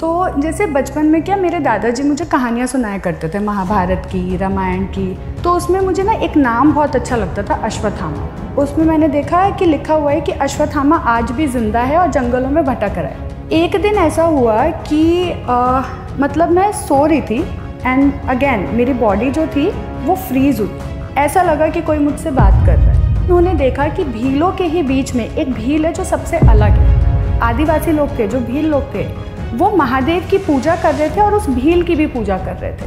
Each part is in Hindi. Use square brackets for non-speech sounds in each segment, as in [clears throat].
तो जैसे बचपन में क्या मेरे दादाजी मुझे कहानियाँ सुनाया करते थे महाभारत की रामायण की तो उसमें मुझे ना एक नाम बहुत अच्छा लगता था अश्वत्थामा उसमें मैंने देखा है कि लिखा हुआ है कि अश्वत्थामा आज भी जिंदा है और जंगलों में भटक रहा है एक दिन ऐसा हुआ कि आ, मतलब मैं सो रही थी एंड अगेन मेरी बॉडी जो थी वो फ्रीज हुई ऐसा लगा कि कोई मुझसे बात कर रहा है उन्होंने देखा कि भीलों के ही बीच में एक भील है जो सबसे अलग है आदिवासी लोग थे जो भील लोग थे वो महादेव की पूजा कर रहे थे और उस भील की भी पूजा कर रहे थे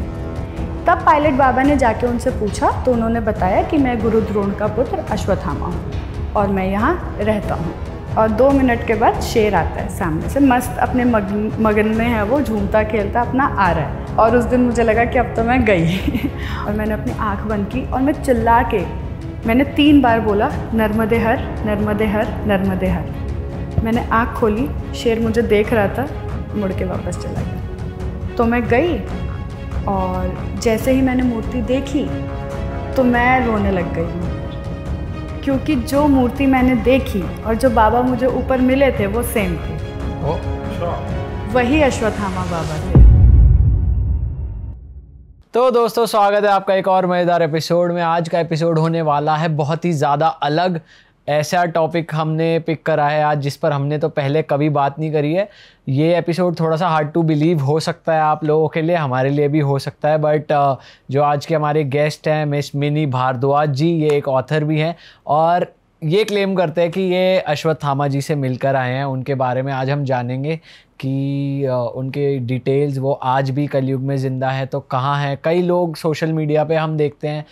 तब पायलट बाबा ने जाके उनसे पूछा तो उन्होंने बताया कि मैं गुरु द्रोण का पुत्र अश्वत्थामा हूँ और मैं यहाँ रहता हूँ और दो मिनट के बाद शेर आता है सामने से मस्त अपने मगन मगन में है वो झूमता खेलता अपना आ रहा है और उस दिन मुझे लगा कि अब तो मैं गई [laughs] और मैंने अपनी आँख बंद की और मैं चिल्ला के मैंने तीन बार बोला नर्मदे हर नर्मदे हर नर्मदे हर मैंने आँख खोली शेर मुझे देख रहा था मुड़ के वापस चला गया तो मैं गई और जैसे ही मैंने मूर्ति देखी तो मैं रोने लग गई क्योंकि जो मूर्ति मैंने देखी और जो बाबा मुझे ऊपर मिले थे वो सेम थे अच्छा। वही अश्वत्थामा बाबा थे तो दोस्तों स्वागत है आपका एक और मज़ेदार एपिसोड में आज का एपिसोड होने वाला है बहुत ही ज़्यादा अलग ऐसा टॉपिक हमने पिक करा है आज जिस पर हमने तो पहले कभी बात नहीं करी है ये एपिसोड थोड़ा सा हार्ड टू बिलीव हो सकता है आप लोगों के लिए हमारे लिए भी हो सकता है बट uh, जो आज के हमारे गेस्ट हैं मिस मिनी भारद्वाज जी ये एक ऑथर भी हैं और ये क्लेम करते हैं कि ये अश्वत्थामा जी से मिलकर आए हैं उनके बारे में आज हम जानेंगे कि उनके डिटेल्स वो आज भी कलयुग में ज़िंदा है तो कहाँ है कई लोग सोशल मीडिया पे हम देखते हैं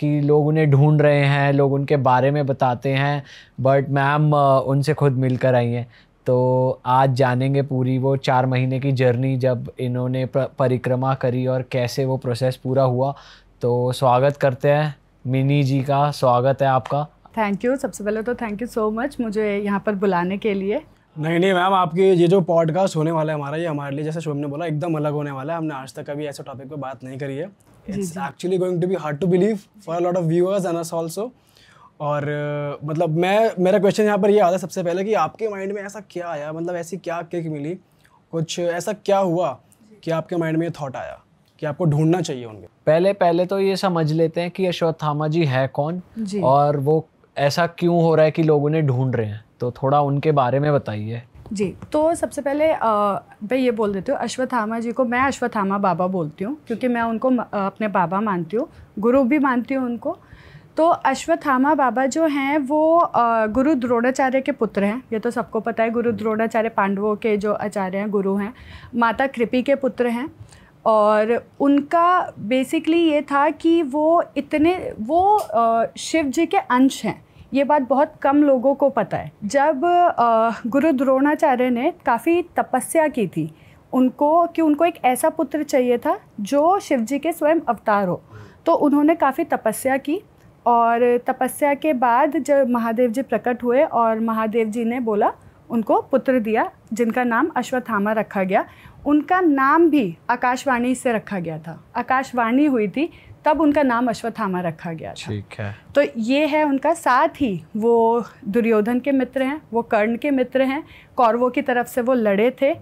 कि लोग उन्हें ढूंढ रहे हैं लोग उनके बारे में बताते हैं बट मैम उनसे खुद मिलकर आई हैं तो आज जानेंगे पूरी वो चार महीने की जर्नी जब इन्होंने परिक्रमा करी और कैसे वो प्रोसेस पूरा हुआ तो स्वागत करते हैं मिनी जी का स्वागत है आपका थैंक यू सबसे पहले तो थैंक यू सो मच मुझे यहाँ पर बुलाने के लिए नहीं नहीं मैम आपके ये जो पॉडकास्ट होने वाला है हमारा ये हमारे लिए जैसे शुभम ने बोला एकदम अलग होने वाला है हमने आज तक कभी ऐसे टॉपिक पे बात नहीं करी है it's actually going to be hard to believe for a lot of viewers and us also और uh, मतलब मैं मेरा क्वेश्चन यहाँ पर ये यह आता है सबसे पहले कि आपके माइंड में ऐसा क्या आया मतलब ऐसी क्या किक मिली कुछ ऐसा क्या हुआ कि आपके माइंड में ये थाट आया कि आपको ढूंढना चाहिए उनके पहले पहले तो ये समझ लेते हैं कि यशोत्थामा जी है कौन और वो ऐसा क्यों हो रहा है कि लोग उन्हें ढूंढ रहे हैं तो थोड़ा उनके बारे में बताइए जी तो सबसे पहले मैं ये बोल देती हूँ अश्वत्थामा जी को मैं अश्वत्थामा बाबा बोलती हूँ क्योंकि मैं उनको अपने बाबा मानती हूँ गुरु भी मानती हूँ उनको तो अश्वत्थामा बाबा जो हैं वो गुरु द्रोणाचार्य के पुत्र हैं ये तो सबको पता है गुरु द्रोणाचार्य पांडवों के जो आचार्य हैं गुरु हैं माता कृपि के पुत्र हैं और उनका बेसिकली ये था कि वो इतने वो शिव जी के अंश हैं ये बात बहुत कम लोगों को पता है जब गुरु द्रोणाचार्य ने काफ़ी तपस्या की थी उनको कि उनको एक ऐसा पुत्र चाहिए था जो शिव जी के स्वयं अवतार हो तो उन्होंने काफ़ी तपस्या की और तपस्या के बाद जब महादेव जी प्रकट हुए और महादेव जी ने बोला उनको पुत्र दिया जिनका नाम अश्वत्थामा रखा गया उनका नाम भी आकाशवाणी से रखा गया था आकाशवाणी हुई थी तब उनका नाम अश्वत्थामा रखा गया था ठीक है तो ये है उनका साथ ही वो दुर्योधन के मित्र हैं वो कर्ण के मित्र हैं कौरवों की तरफ से वो लड़े थे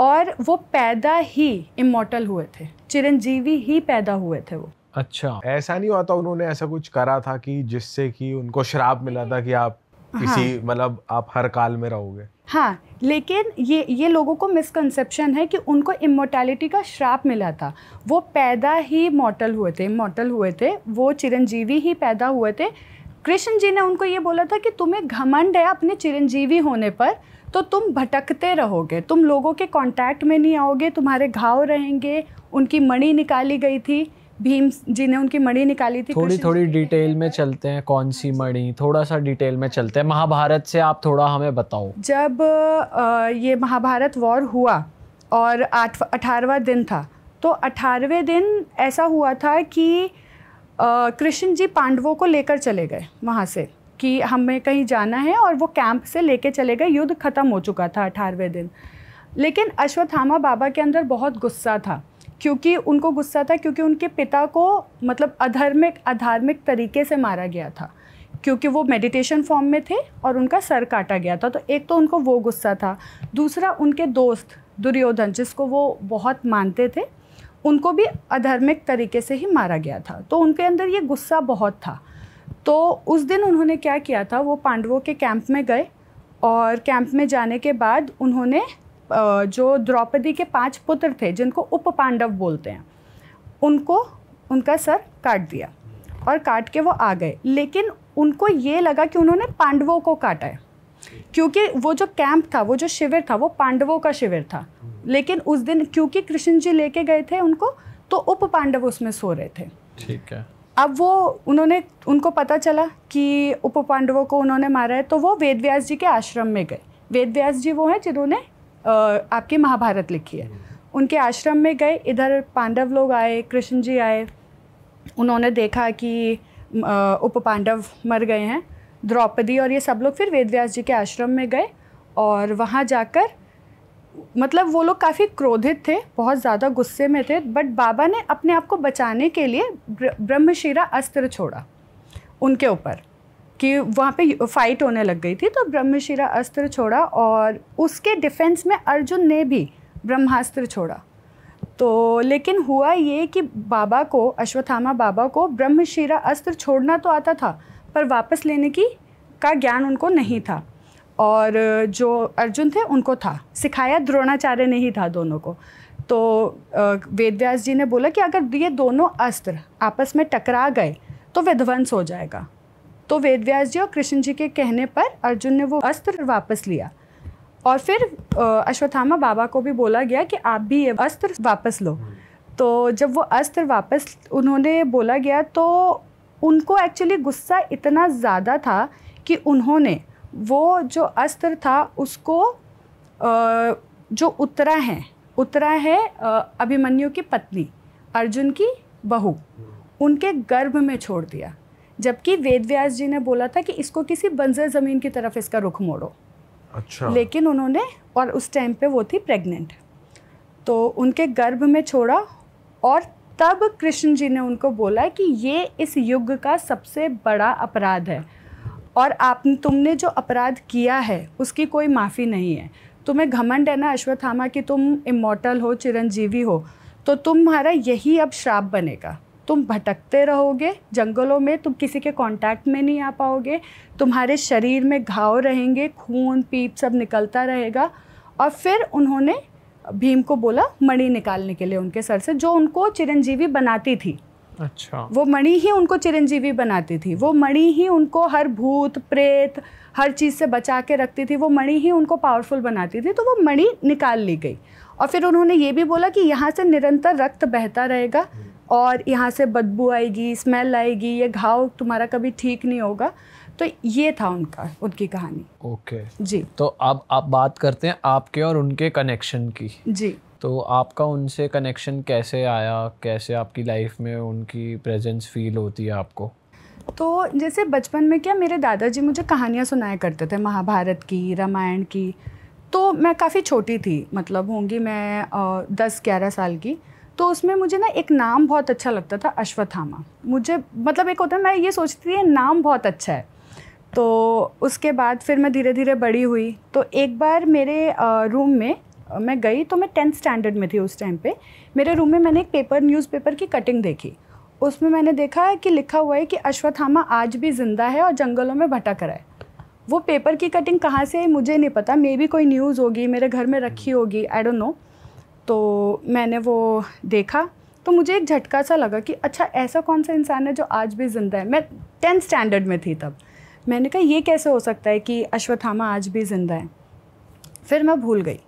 और वो पैदा ही इमोटल हुए थे चिरंजीवी ही पैदा हुए थे वो अच्छा ऐसा नहीं हुआ था उन्होंने ऐसा कुछ करा था कि जिससे कि उनको श्राप मिला था कि आप किसी हाँ। मतलब आप हर काल में रहोगे हाँ लेकिन ये ये लोगों को मिसकंसेप्शन है कि उनको इमोटैलिटी का श्राप मिला था वो पैदा ही मॉटल हुए थे मॉटल हुए थे वो चिरंजीवी ही पैदा हुए थे कृष्ण जी ने उनको ये बोला था कि तुम्हें घमंड है अपने चिरंजीवी होने पर तो तुम भटकते रहोगे तुम लोगों के कांटेक्ट में नहीं आओगे तुम्हारे घाव रहेंगे उनकी मणि निकाली गई थी भीम जी ने उनकी मणि निकाली थी थोड़ी थोड़ी डिटेल में चलते हैं कौन सी मणि थोड़ा सा डिटेल में चलते हैं महाभारत से आप थोड़ा हमें बताओ जब ये महाभारत वॉर हुआ और आठ अठारहवा दिन था तो अठारहवें दिन ऐसा हुआ था कि कृष्ण जी पांडवों को लेकर चले गए वहाँ से कि हमें कहीं जाना है और वो कैंप से लेके चले गए युद्ध ख़त्म हो चुका था अठारहवें दिन लेकिन अश्वत्थामा बाबा के अंदर बहुत गुस्सा था क्योंकि उनको गुस्सा था क्योंकि उनके पिता को मतलब अधर्मिक अधार्मिक तरीके से मारा गया था क्योंकि वो मेडिटेशन फॉर्म में थे और उनका सर काटा गया था तो एक तो उनको वो गुस्सा था दूसरा उनके दोस्त दुर्योधन जिसको वो बहुत मानते थे उनको भी अधर्मिक तरीके से ही मारा गया था तो उनके अंदर ये गुस्सा बहुत था तो उस दिन उन्होंने क्या किया था वो पांडवों के कैंप में गए और कैंप में जाने के बाद उन्होंने जो द्रौपदी के पांच पुत्र थे जिनको उप पांडव बोलते हैं उनको उनका सर काट दिया और काट के वो आ गए लेकिन उनको ये लगा कि उन्होंने पांडवों को काटा है क्योंकि वो जो कैंप था वो जो शिविर था वो पांडवों का शिविर था लेकिन उस दिन क्योंकि कृष्ण जी लेके गए थे उनको तो उप पांडव उसमें सो रहे थे ठीक है अब वो उन्होंने उनको पता चला कि उप पांडवों को उन्होंने मारा है तो वो वेद व्यास जी के आश्रम में गए वेद व्यास जी वो हैं जिन्होंने आपकी महाभारत लिखी है उनके आश्रम में गए इधर पांडव लोग आए कृष्ण जी आए उन्होंने देखा कि उप पांडव मर गए हैं द्रौपदी और ये सब लोग फिर वेदव्यास जी के आश्रम में गए और वहाँ जाकर मतलब वो लोग काफ़ी क्रोधित थे बहुत ज़्यादा गुस्से में थे बट बाबा ने अपने आप को बचाने के लिए ब्रह्मशिरा अस्त्र छोड़ा उनके ऊपर कि वहाँ पे फाइट होने लग गई थी तो ब्रह्मशिरा अस्त्र छोड़ा और उसके डिफेंस में अर्जुन ने भी ब्रह्मास्त्र छोड़ा तो लेकिन हुआ ये कि बाबा को अश्वत्थामा बाबा को ब्रह्मशिरा अस्त्र छोड़ना तो आता था पर वापस लेने की का ज्ञान उनको नहीं था और जो अर्जुन थे उनको था सिखाया द्रोणाचार्य ने ही था दोनों को तो वेद जी ने बोला कि अगर ये दोनों अस्त्र आपस में टकरा गए तो विध्वंस हो जाएगा तो वेद व्यास जी और कृष्ण जी के कहने पर अर्जुन ने वो अस्त्र वापस लिया और फिर अश्वत्थामा बाबा को भी बोला गया कि आप भी ये अस्त्र वापस लो तो जब वो अस्त्र वापस उन्होंने बोला गया तो उनको एक्चुअली गुस्सा इतना ज़्यादा था कि उन्होंने वो जो अस्त्र था उसको जो उत्तरा है उत्तरा है अभिमन्यु की पत्नी अर्जुन की बहू उनके गर्भ में छोड़ दिया जबकि वेद व्यास जी ने बोला था कि इसको किसी बंजर ज़मीन की तरफ इसका रुख मोड़ो अच्छा लेकिन उन्होंने और उस टाइम पे वो थी प्रेग्नेंट तो उनके गर्भ में छोड़ा और तब कृष्ण जी ने उनको बोला कि ये इस युग का सबसे बड़ा अपराध है और आप तुमने जो अपराध किया है उसकी कोई माफ़ी नहीं है तुम्हें घमंड है ना अश्वत्थामा कि तुम इमोटल हो चिरंजीवी हो तो तुम्हारा यही अब श्राप बनेगा तुम भटकते रहोगे जंगलों में तुम किसी के कांटेक्ट में नहीं आ पाओगे तुम्हारे शरीर में घाव रहेंगे खून पीप सब निकलता रहेगा और फिर उन्होंने भीम को बोला मणि निकालने के लिए उनके सर से जो उनको चिरंजीवी बनाती थी अच्छा वो मणि ही उनको चिरंजीवी बनाती थी वो मणि ही उनको हर भूत प्रेत हर चीज़ से बचा के रखती थी वो मणि ही उनको पावरफुल बनाती थी तो वो मणि निकाल ली गई और फिर उन्होंने ये भी बोला कि यहाँ से निरंतर रक्त बहता रहेगा और यहाँ से बदबू आएगी स्मेल आएगी ये घाव तुम्हारा कभी ठीक नहीं होगा तो ये था उनका उनकी कहानी ओके okay. जी तो अब आप बात करते हैं आपके और उनके कनेक्शन की जी तो आपका उनसे कनेक्शन कैसे आया कैसे आपकी लाइफ में उनकी प्रेजेंस फील होती है आपको तो जैसे बचपन में क्या मेरे दादाजी मुझे कहानियाँ सुनाया करते थे महाभारत की रामायण की तो मैं काफ़ी छोटी थी मतलब होंगी मैं दस ग्यारह साल की तो उसमें मुझे ना एक नाम बहुत अच्छा लगता था अश्वत्थामा मुझे मतलब एक होता है मैं ये सोचती थी नाम बहुत अच्छा है तो उसके बाद फिर मैं धीरे धीरे बड़ी हुई तो एक बार मेरे रूम में मैं गई तो मैं टेंथ स्टैंडर्ड में थी उस टाइम पे मेरे रूम में मैंने एक पेपर न्यूज़पेपर की कटिंग देखी उसमें मैंने देखा कि लिखा हुआ है कि अश्वत्थामा आज भी ज़िंदा है और जंगलों में भटक रहा है वो पेपर की कटिंग कहाँ से मुझे नहीं पता मे भी कोई न्यूज़ होगी मेरे घर में रखी होगी आई डोंट नो तो मैंने वो देखा तो मुझे एक झटका सा लगा कि अच्छा ऐसा कौन सा इंसान है जो आज भी ज़िंदा है मैं टेंथ स्टैंडर्ड में थी तब मैंने कहा ये कैसे हो सकता है कि अश्वत्थामा आज भी ज़िंदा है फिर मैं भूल गई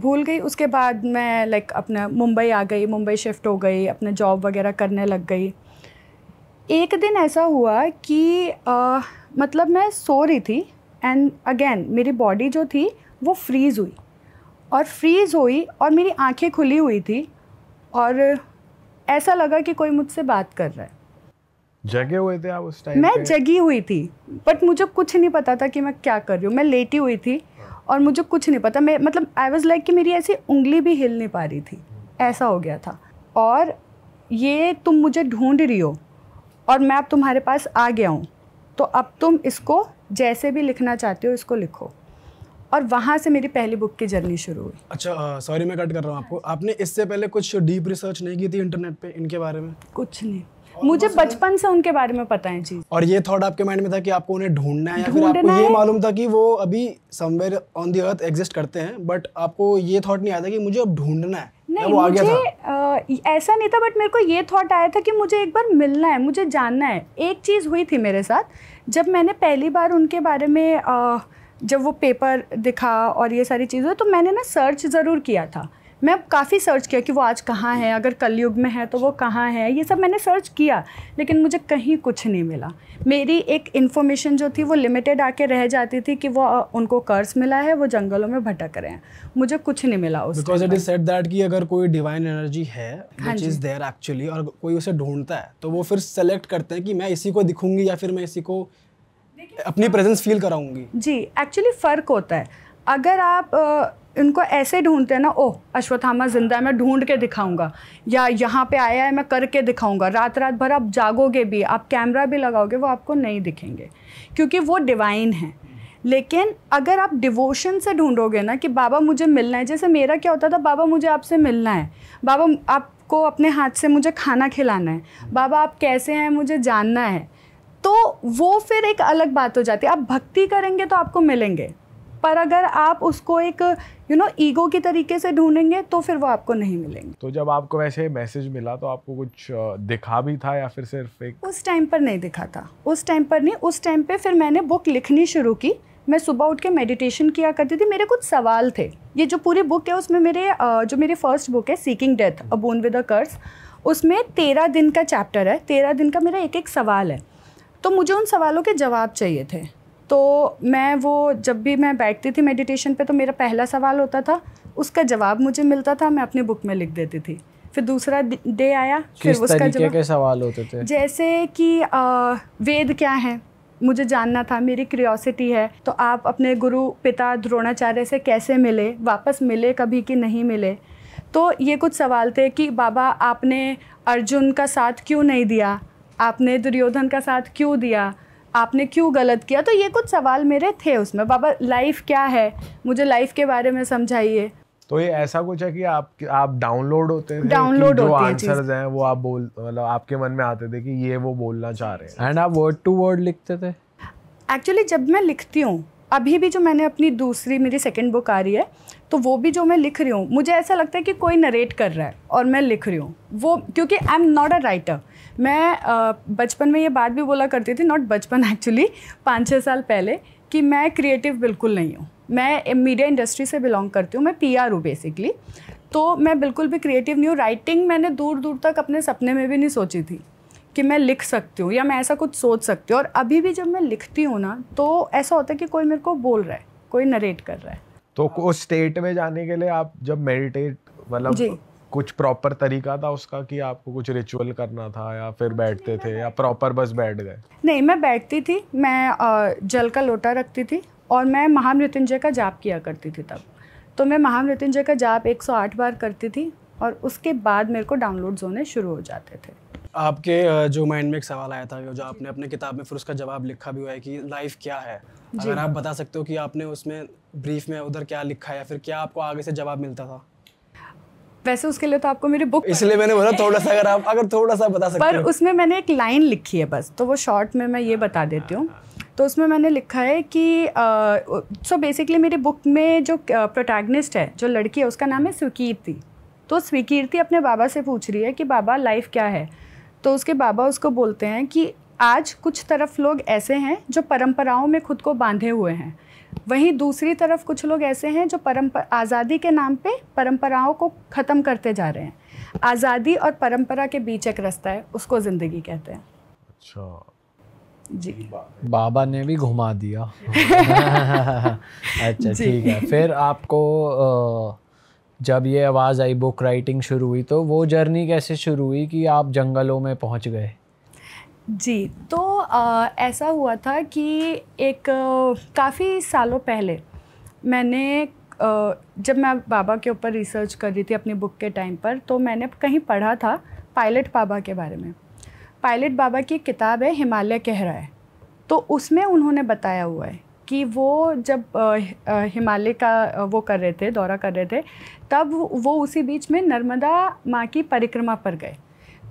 भूल गई उसके बाद मैं लाइक अपना मुंबई आ गई मुंबई शिफ्ट हो गई अपना जॉब वगैरह करने लग गई एक दिन ऐसा हुआ कि आ, मतलब मैं सो रही थी एंड अगेन मेरी बॉडी जो थी वो फ्रीज़ हुई और फ्रीज़ हुई और मेरी आंखें खुली हुई थी और ऐसा लगा कि कोई मुझसे बात कर रहा है जगे हुए थे आप उस टाइम मैं जगी हुई थी बट मुझे कुछ नहीं पता था कि मैं क्या कर रही हूँ मैं लेटी हुई थी और मुझे कुछ नहीं पता मैं मतलब आई वॉज़ लाइक कि मेरी ऐसी उंगली भी हिल नहीं पा रही थी ऐसा हो गया था और ये तुम मुझे ढूंढ रही हो और मैं अब तुम्हारे पास आ गया हूँ तो अब तुम इसको जैसे भी लिखना चाहते हो इसको लिखो और वहाँ से मेरी पहली बुक की जर्नी शुरू हुई अच्छा सॉरी मैं कट कर रहा हूँ आपको आपने इससे पहले कुछ डीप रिसर्च नहीं की थी इंटरनेट पे इनके बारे में कुछ नहीं मुझे बचपन से उनके बारे में पता है चीज और ये थॉट आपके माइंड में था कि आपको उन्हें ढूंढना है या फिर आपको ये मालूम था कि वो अभी somewhere on the earth exist करते हैं बट आपको ये थॉट नहीं आया था कि मुझे अब ढूंढना है नहीं वो मुझे आ, ऐसा नहीं था बट मेरे को ये थॉट आया था कि मुझे एक बार मिलना है मुझे जानना है एक चीज़ हुई थी मेरे साथ जब मैंने पहली बार उनके बारे में जब वो पेपर दिखा और ये सारी चीज़ें तो मैंने ना सर्च ज़रूर किया था मैं काफ़ी सर्च किया कि वो आज कहाँ है अगर कलयुग में है तो वो कहाँ है ये सब मैंने सर्च किया लेकिन मुझे कहीं कुछ नहीं मिला मेरी एक इन्फॉर्मेशन जो थी वो लिमिटेड आके रह जाती थी कि वो उनको कर्ज मिला है वो जंगलों में भटक रहे हैं मुझे कुछ नहीं मिला उस because it is said that कि अगर कोई डिवाइन एनर्जी है इज देयर एक्चुअली और कोई उसे ढूंढता है तो वो फिर सेलेक्ट करते हैं कि मैं इसी को दिखूंगी या फिर मैं इसी को अपनी प्रेजेंस फील कराऊंगी जी एक्चुअली फ़र्क होता है अगर आप इनको ऐसे ढूंढते हैं ना ओह अश्वत्थामा जिंदा है मैं ढूंढ के दिखाऊंगा या यहाँ पे आया है मैं करके दिखाऊंगा रात रात भर आप जागोगे भी आप कैमरा भी लगाओगे वो आपको नहीं दिखेंगे क्योंकि वो डिवाइन है लेकिन अगर आप डिवोशन से ढूंढोगे ना कि बाबा मुझे मिलना है जैसे मेरा क्या होता था बाबा मुझे आपसे मिलना है बाबा आपको अपने हाथ से मुझे खाना खिलाना है बाबा आप कैसे हैं मुझे जानना है तो वो फिर एक अलग बात हो जाती है आप भक्ति करेंगे तो आपको मिलेंगे पर अगर आप उसको एक यू नो ईगो के तरीके से ढूंढेंगे तो फिर वो आपको नहीं मिलेंगे तो जब आपको वैसे मैसेज मिला तो आपको कुछ दिखा भी था या फिर सिर्फ एक उस टाइम पर नहीं दिखा था उस टाइम पर नहीं उस टाइम पे फिर मैंने बुक लिखनी शुरू की मैं सुबह उठ के मेडिटेशन किया करती थी मेरे कुछ सवाल थे ये जो पूरी बुक है उसमें मेरे जो मेरी फर्स्ट बुक है seeking death a boon with a curse उसमें तेरह दिन का चैप्टर है तेरह दिन का मेरा एक एक सवाल है तो मुझे उन सवालों के जवाब चाहिए थे तो मैं वो जब भी मैं बैठती थी मेडिटेशन पे तो मेरा पहला सवाल होता था उसका जवाब मुझे मिलता था मैं अपनी बुक में लिख देती थी फिर दूसरा डे आया फिर उसका जवाब के सवाल होते थे जैसे कि आ, वेद क्या है मुझे जानना था मेरी क्रियोसिटी है तो आप अपने गुरु पिता द्रोणाचार्य से कैसे मिले वापस मिले कभी कि नहीं मिले तो ये कुछ सवाल थे कि बाबा आपने अर्जुन का साथ क्यों नहीं दिया आपने दुर्योधन का साथ क्यों दिया आपने क्यों गलत किया तो ये कुछ सवाल मेरे थे उसमें बाबा लाइफ क्या है मुझे लाइफ के बारे में समझाइए तो ये ऐसा कुछ है कि आप आप डाउनलोड होते थे डाउनलोड जो आंसर्स हैं वो आप बोल मतलब आपके मन में आते थे कि ये वो बोलना चाह रहे हैं एंड आप वर्ड टू वर्ड लिखते थे एक्चुअली जब मैं लिखती हूँ अभी भी जो मैंने अपनी दूसरी मेरी सेकेंड बुक आ रही है तो वो भी जो मैं लिख रही हूँ मुझे ऐसा लगता है कि कोई नरेट कर रहा है और मैं लिख रही हूँ वो क्योंकि I am not a writer मैं बचपन में ये बात भी बोला करती थी नॉट बचपन एक्चुअली पाँच छः साल पहले कि मैं क्रिएटिव बिल्कुल नहीं हूँ मैं मीडिया इंडस्ट्री से बिलोंग करती हूँ मैं पी आर हूँ बेसिकली तो मैं बिल्कुल भी क्रिएटिव नहीं हूँ राइटिंग मैंने दूर दूर तक अपने सपने में भी नहीं सोची थी कि मैं लिख सकती हूँ या मैं ऐसा कुछ सोच सकती हूँ और अभी भी जब मैं लिखती हूँ ना तो ऐसा होता है कि कोई मेरे को बोल रहा है कोई नरेट कर रहा है तो उस स्टेट में जाने के लिए आप जब मेडिटेट मतलब कुछ प्रॉपर तरीका था उसका कि आपको कुछ रिचुअल करना था या फिर बैठते थे या प्रॉपर बस बैठ गए नहीं मैं बैठती थी मैं जल का लोटा रखती थी और मैं महामृत्युंजय का जाप किया करती थी तब तो मैं महामृत्युंजय का जाप 108 बार करती थी और उसके बाद मेरे को डाउनलोड होने शुरू हो जाते थे आपके जो माइंड में एक सवाल आया था जो आपने अपने किताब में फिर उसका जवाब लिखा भी हुआ है कि लाइफ क्या है अगर आप बता सकते हो कि आपने उसमें ब्रीफ में उधर क्या लिखा या फिर क्या आपको आगे से जवाब मिलता था वैसे उसके लिए तो आपको मेरी बुक इसलिए मैंने बोला थोड़ा सा अगर आप अगर थोड़ा सा बता सकते पर उसमें मैंने एक लाइन लिखी है बस तो वो शॉर्ट में मैं ये बता देती हूँ तो उसमें मैंने लिखा है कि सो बेसिकली मेरी बुक में जो प्रोटैगनिस्ट है जो लड़की है उसका नाम है स्वीकीर्ति तो स्वीकीर्ति अपने बाबा से पूछ रही है कि बाबा लाइफ क्या है तो उसके बाबा उसको बोलते हैं कि आज कुछ तरफ लोग ऐसे हैं जो परंपराओं में खुद को बांधे हुए हैं वहीं दूसरी तरफ कुछ लोग ऐसे हैं जो परम्पर आज़ादी के नाम पे परंपराओं को ख़त्म करते जा रहे हैं आज़ादी और परंपरा के बीच एक रास्ता है उसको ज़िंदगी कहते हैं अच्छा जी बाबा ने भी घुमा दिया [laughs] अच्छा ठीक है फिर आपको जब ये आवाज़ आई बुक राइटिंग शुरू हुई तो वो जर्नी कैसे शुरू हुई कि आप जंगलों में पहुंच गए जी तो आ, ऐसा हुआ था कि एक काफ़ी सालों पहले मैंने आ, जब मैं बाबा के ऊपर रिसर्च कर रही थी अपनी बुक के टाइम पर तो मैंने कहीं पढ़ा था पायलट बाबा के बारे में पायलट बाबा की किताब है हिमालय कह रहा है तो उसमें उन्होंने बताया हुआ है कि वो जब हिमालय का वो कर रहे थे दौरा कर रहे थे तब वो उसी बीच में नर्मदा माँ की परिक्रमा पर गए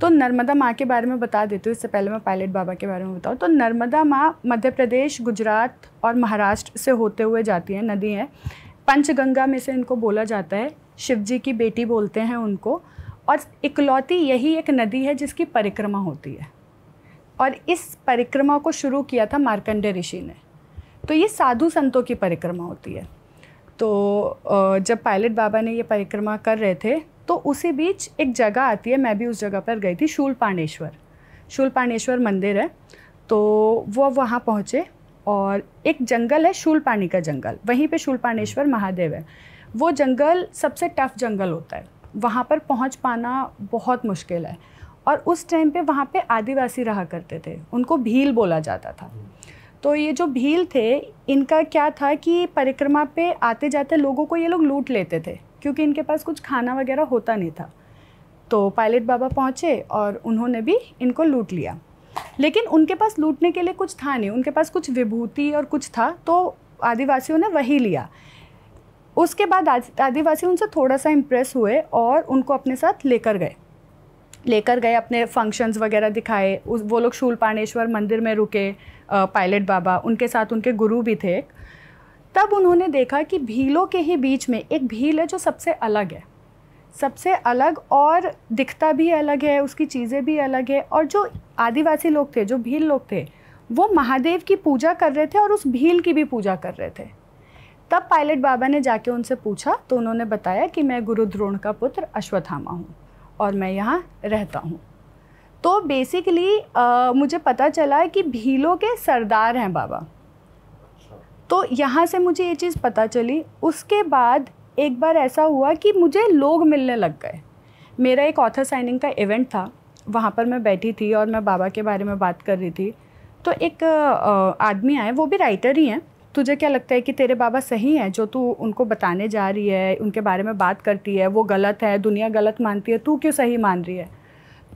तो नर्मदा माँ के बारे में बता देती हूँ इससे पहले मैं पायलट बाबा के बारे में बताऊँ तो नर्मदा माँ मध्य प्रदेश गुजरात और महाराष्ट्र से होते हुए जाती हैं नदी हैं पंचगंगा में से इनको बोला जाता है शिव जी की बेटी बोलते हैं उनको और इकलौती यही एक नदी है जिसकी परिक्रमा होती है और इस परिक्रमा को शुरू किया था मार्कंडे ऋषि ने तो ये साधु संतों की परिक्रमा होती है तो जब पायलट बाबा ने ये परिक्रमा कर रहे थे तो उसी बीच एक जगह आती है मैं भी उस जगह पर गई थी शूल पांडेश्वर शूल पांडेश्वर मंदिर है तो वो वहाँ पहुँचे और एक जंगल है शूलपानी का जंगल वहीं पे पांडेश्वर महादेव है वो जंगल सबसे टफ जंगल होता है वहाँ पर पहुँच पाना बहुत मुश्किल है और उस टाइम पे वहाँ पे आदिवासी रहा करते थे उनको भील बोला जाता था तो ये जो भील थे इनका क्या था कि परिक्रमा पे आते जाते लोगों को ये लोग लूट लेते थे क्योंकि इनके पास कुछ खाना वगैरह होता नहीं था तो पायलट बाबा पहुँचे और उन्होंने भी इनको लूट लिया लेकिन उनके पास लूटने के लिए कुछ था नहीं उनके पास कुछ विभूति और कुछ था तो आदिवासियों ने वही लिया उसके बाद आदिवासी उनसे थोड़ा सा इम्प्रेस हुए और उनको अपने साथ लेकर गए लेकर गए अपने फंक्शंस वगैरह दिखाए वो लोग शूलपाणेश्वर मंदिर में रुके पायलट बाबा उनके साथ उनके गुरु भी थे एक तब उन्होंने देखा कि भीलों के ही बीच में एक भील है जो सबसे अलग है सबसे अलग और दिखता भी अलग है उसकी चीज़ें भी अलग है और जो आदिवासी लोग थे जो भील लोग थे वो महादेव की पूजा कर रहे थे और उस भील की भी पूजा कर रहे थे तब पायलट बाबा ने जाके उनसे पूछा तो उन्होंने बताया कि मैं गुरु द्रोण का पुत्र अश्वत्थामा हूँ और मैं यहाँ रहता हूँ तो बेसिकली मुझे पता चला कि भीलों के सरदार हैं बाबा तो यहाँ से मुझे ये चीज़ पता चली उसके बाद एक बार ऐसा हुआ कि मुझे लोग मिलने लग गए मेरा एक ऑथर साइनिंग का इवेंट था वहाँ पर मैं बैठी थी और मैं बाबा के बारे में बात कर रही थी तो एक आदमी आए वो भी राइटर ही हैं तुझे क्या लगता है कि तेरे बाबा सही हैं जो तू उनको बताने जा रही है उनके बारे में बात करती है वो गलत है दुनिया गलत मानती है तू क्यों सही मान रही है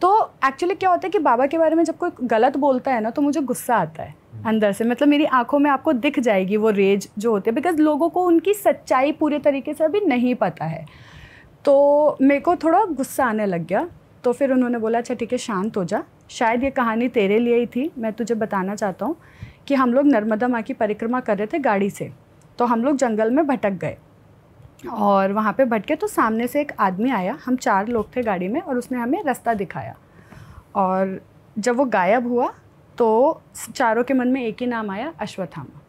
तो एक्चुअली क्या होता है कि बाबा के बारे में जब कोई गलत बोलता है ना तो मुझे गुस्सा आता है अंदर से मतलब मेरी आंखों में आपको दिख जाएगी वो रेज जो होती है बिकॉज लोगों को उनकी सच्चाई पूरे तरीके से अभी नहीं पता है तो मेरे को थोड़ा गुस्सा आने लग गया तो फिर उन्होंने बोला अच्छा ठीक है शांत हो जा शायद ये कहानी तेरे लिए ही थी मैं तुझे बताना चाहता हूँ कि हम लोग नर्मदा माँ की परिक्रमा कर रहे थे गाड़ी से तो हम लोग जंगल में भटक गए और वहाँ पे भटके तो सामने से एक आदमी आया हम चार लोग थे गाड़ी में और उसने हमें रास्ता दिखाया और जब वो गायब हुआ तो चारों के मन में एक ही नाम आया अश्वत्थामा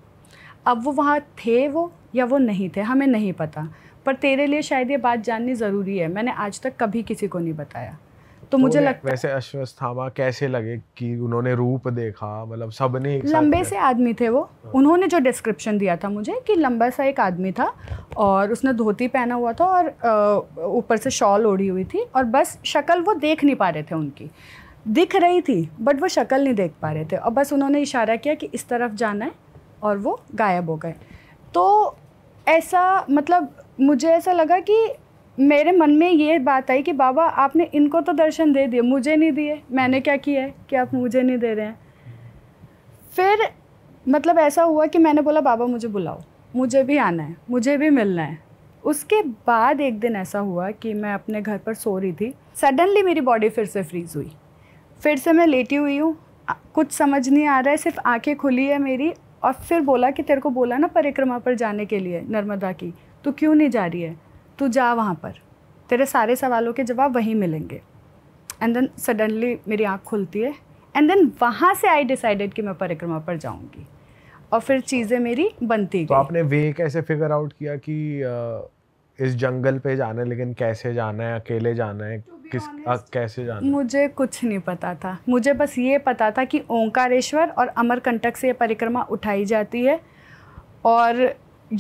अब वो वहाँ थे वो या वो नहीं थे हमें नहीं पता पर तेरे लिए शायद ये बात जाननी ज़रूरी है मैंने आज तक कभी किसी को नहीं बताया तो, तो मुझे लगता वैसे अश्वस्थामा कैसे लगे कि उन्होंने रूप देखा मतलब सबने लंबे से आदमी थे वो हाँ। उन्होंने जो डिस्क्रिप्शन दिया था मुझे कि लंबा सा एक आदमी था और उसने धोती पहना हुआ था और ऊपर से शॉल ओढ़ी हुई थी और बस शक्ल वो देख नहीं पा रहे थे उनकी दिख रही थी बट वो शक्ल नहीं देख पा रहे थे और बस उन्होंने इशारा किया कि इस तरफ जाना है और वो गायब हो गए तो ऐसा मतलब मुझे ऐसा लगा कि मेरे मन में ये बात आई कि बाबा आपने इनको तो दर्शन दे दिए मुझे नहीं दिए मैंने क्या किया है कि आप मुझे नहीं दे रहे हैं फिर मतलब ऐसा हुआ कि मैंने बोला बाबा मुझे बुलाओ मुझे भी आना है मुझे भी मिलना है उसके बाद एक दिन ऐसा हुआ कि मैं अपने घर पर सो रही थी सडनली मेरी बॉडी फिर से फ्रीज़ हुई फिर से मैं लेटी हुई हूँ कुछ समझ नहीं आ रहा है सिर्फ आंखें खुली है मेरी और फिर बोला कि तेरे को बोला ना परिक्रमा पर जाने के लिए नर्मदा की तू क्यों नहीं जा रही है तू जा वहाँ पर तेरे सारे सवालों के जवाब वहीं मिलेंगे एंड देन सडनली मेरी आँख खुलती है एंड देन वहाँ से आई डिसाइडेड कि मैं परिक्रमा पर जाऊँगी और फिर चीज़ें मेरी बनती तो आपने वे कैसे फिगर आउट किया कि इस जंगल पे जाना है लेकिन कैसे जाना है अकेले जाना है किस आ, कैसे जाना मुझे कुछ नहीं पता था मुझे बस ये पता था कि ओंकारेश्वर और अमरकंटक से ये परिक्रमा उठाई जाती है और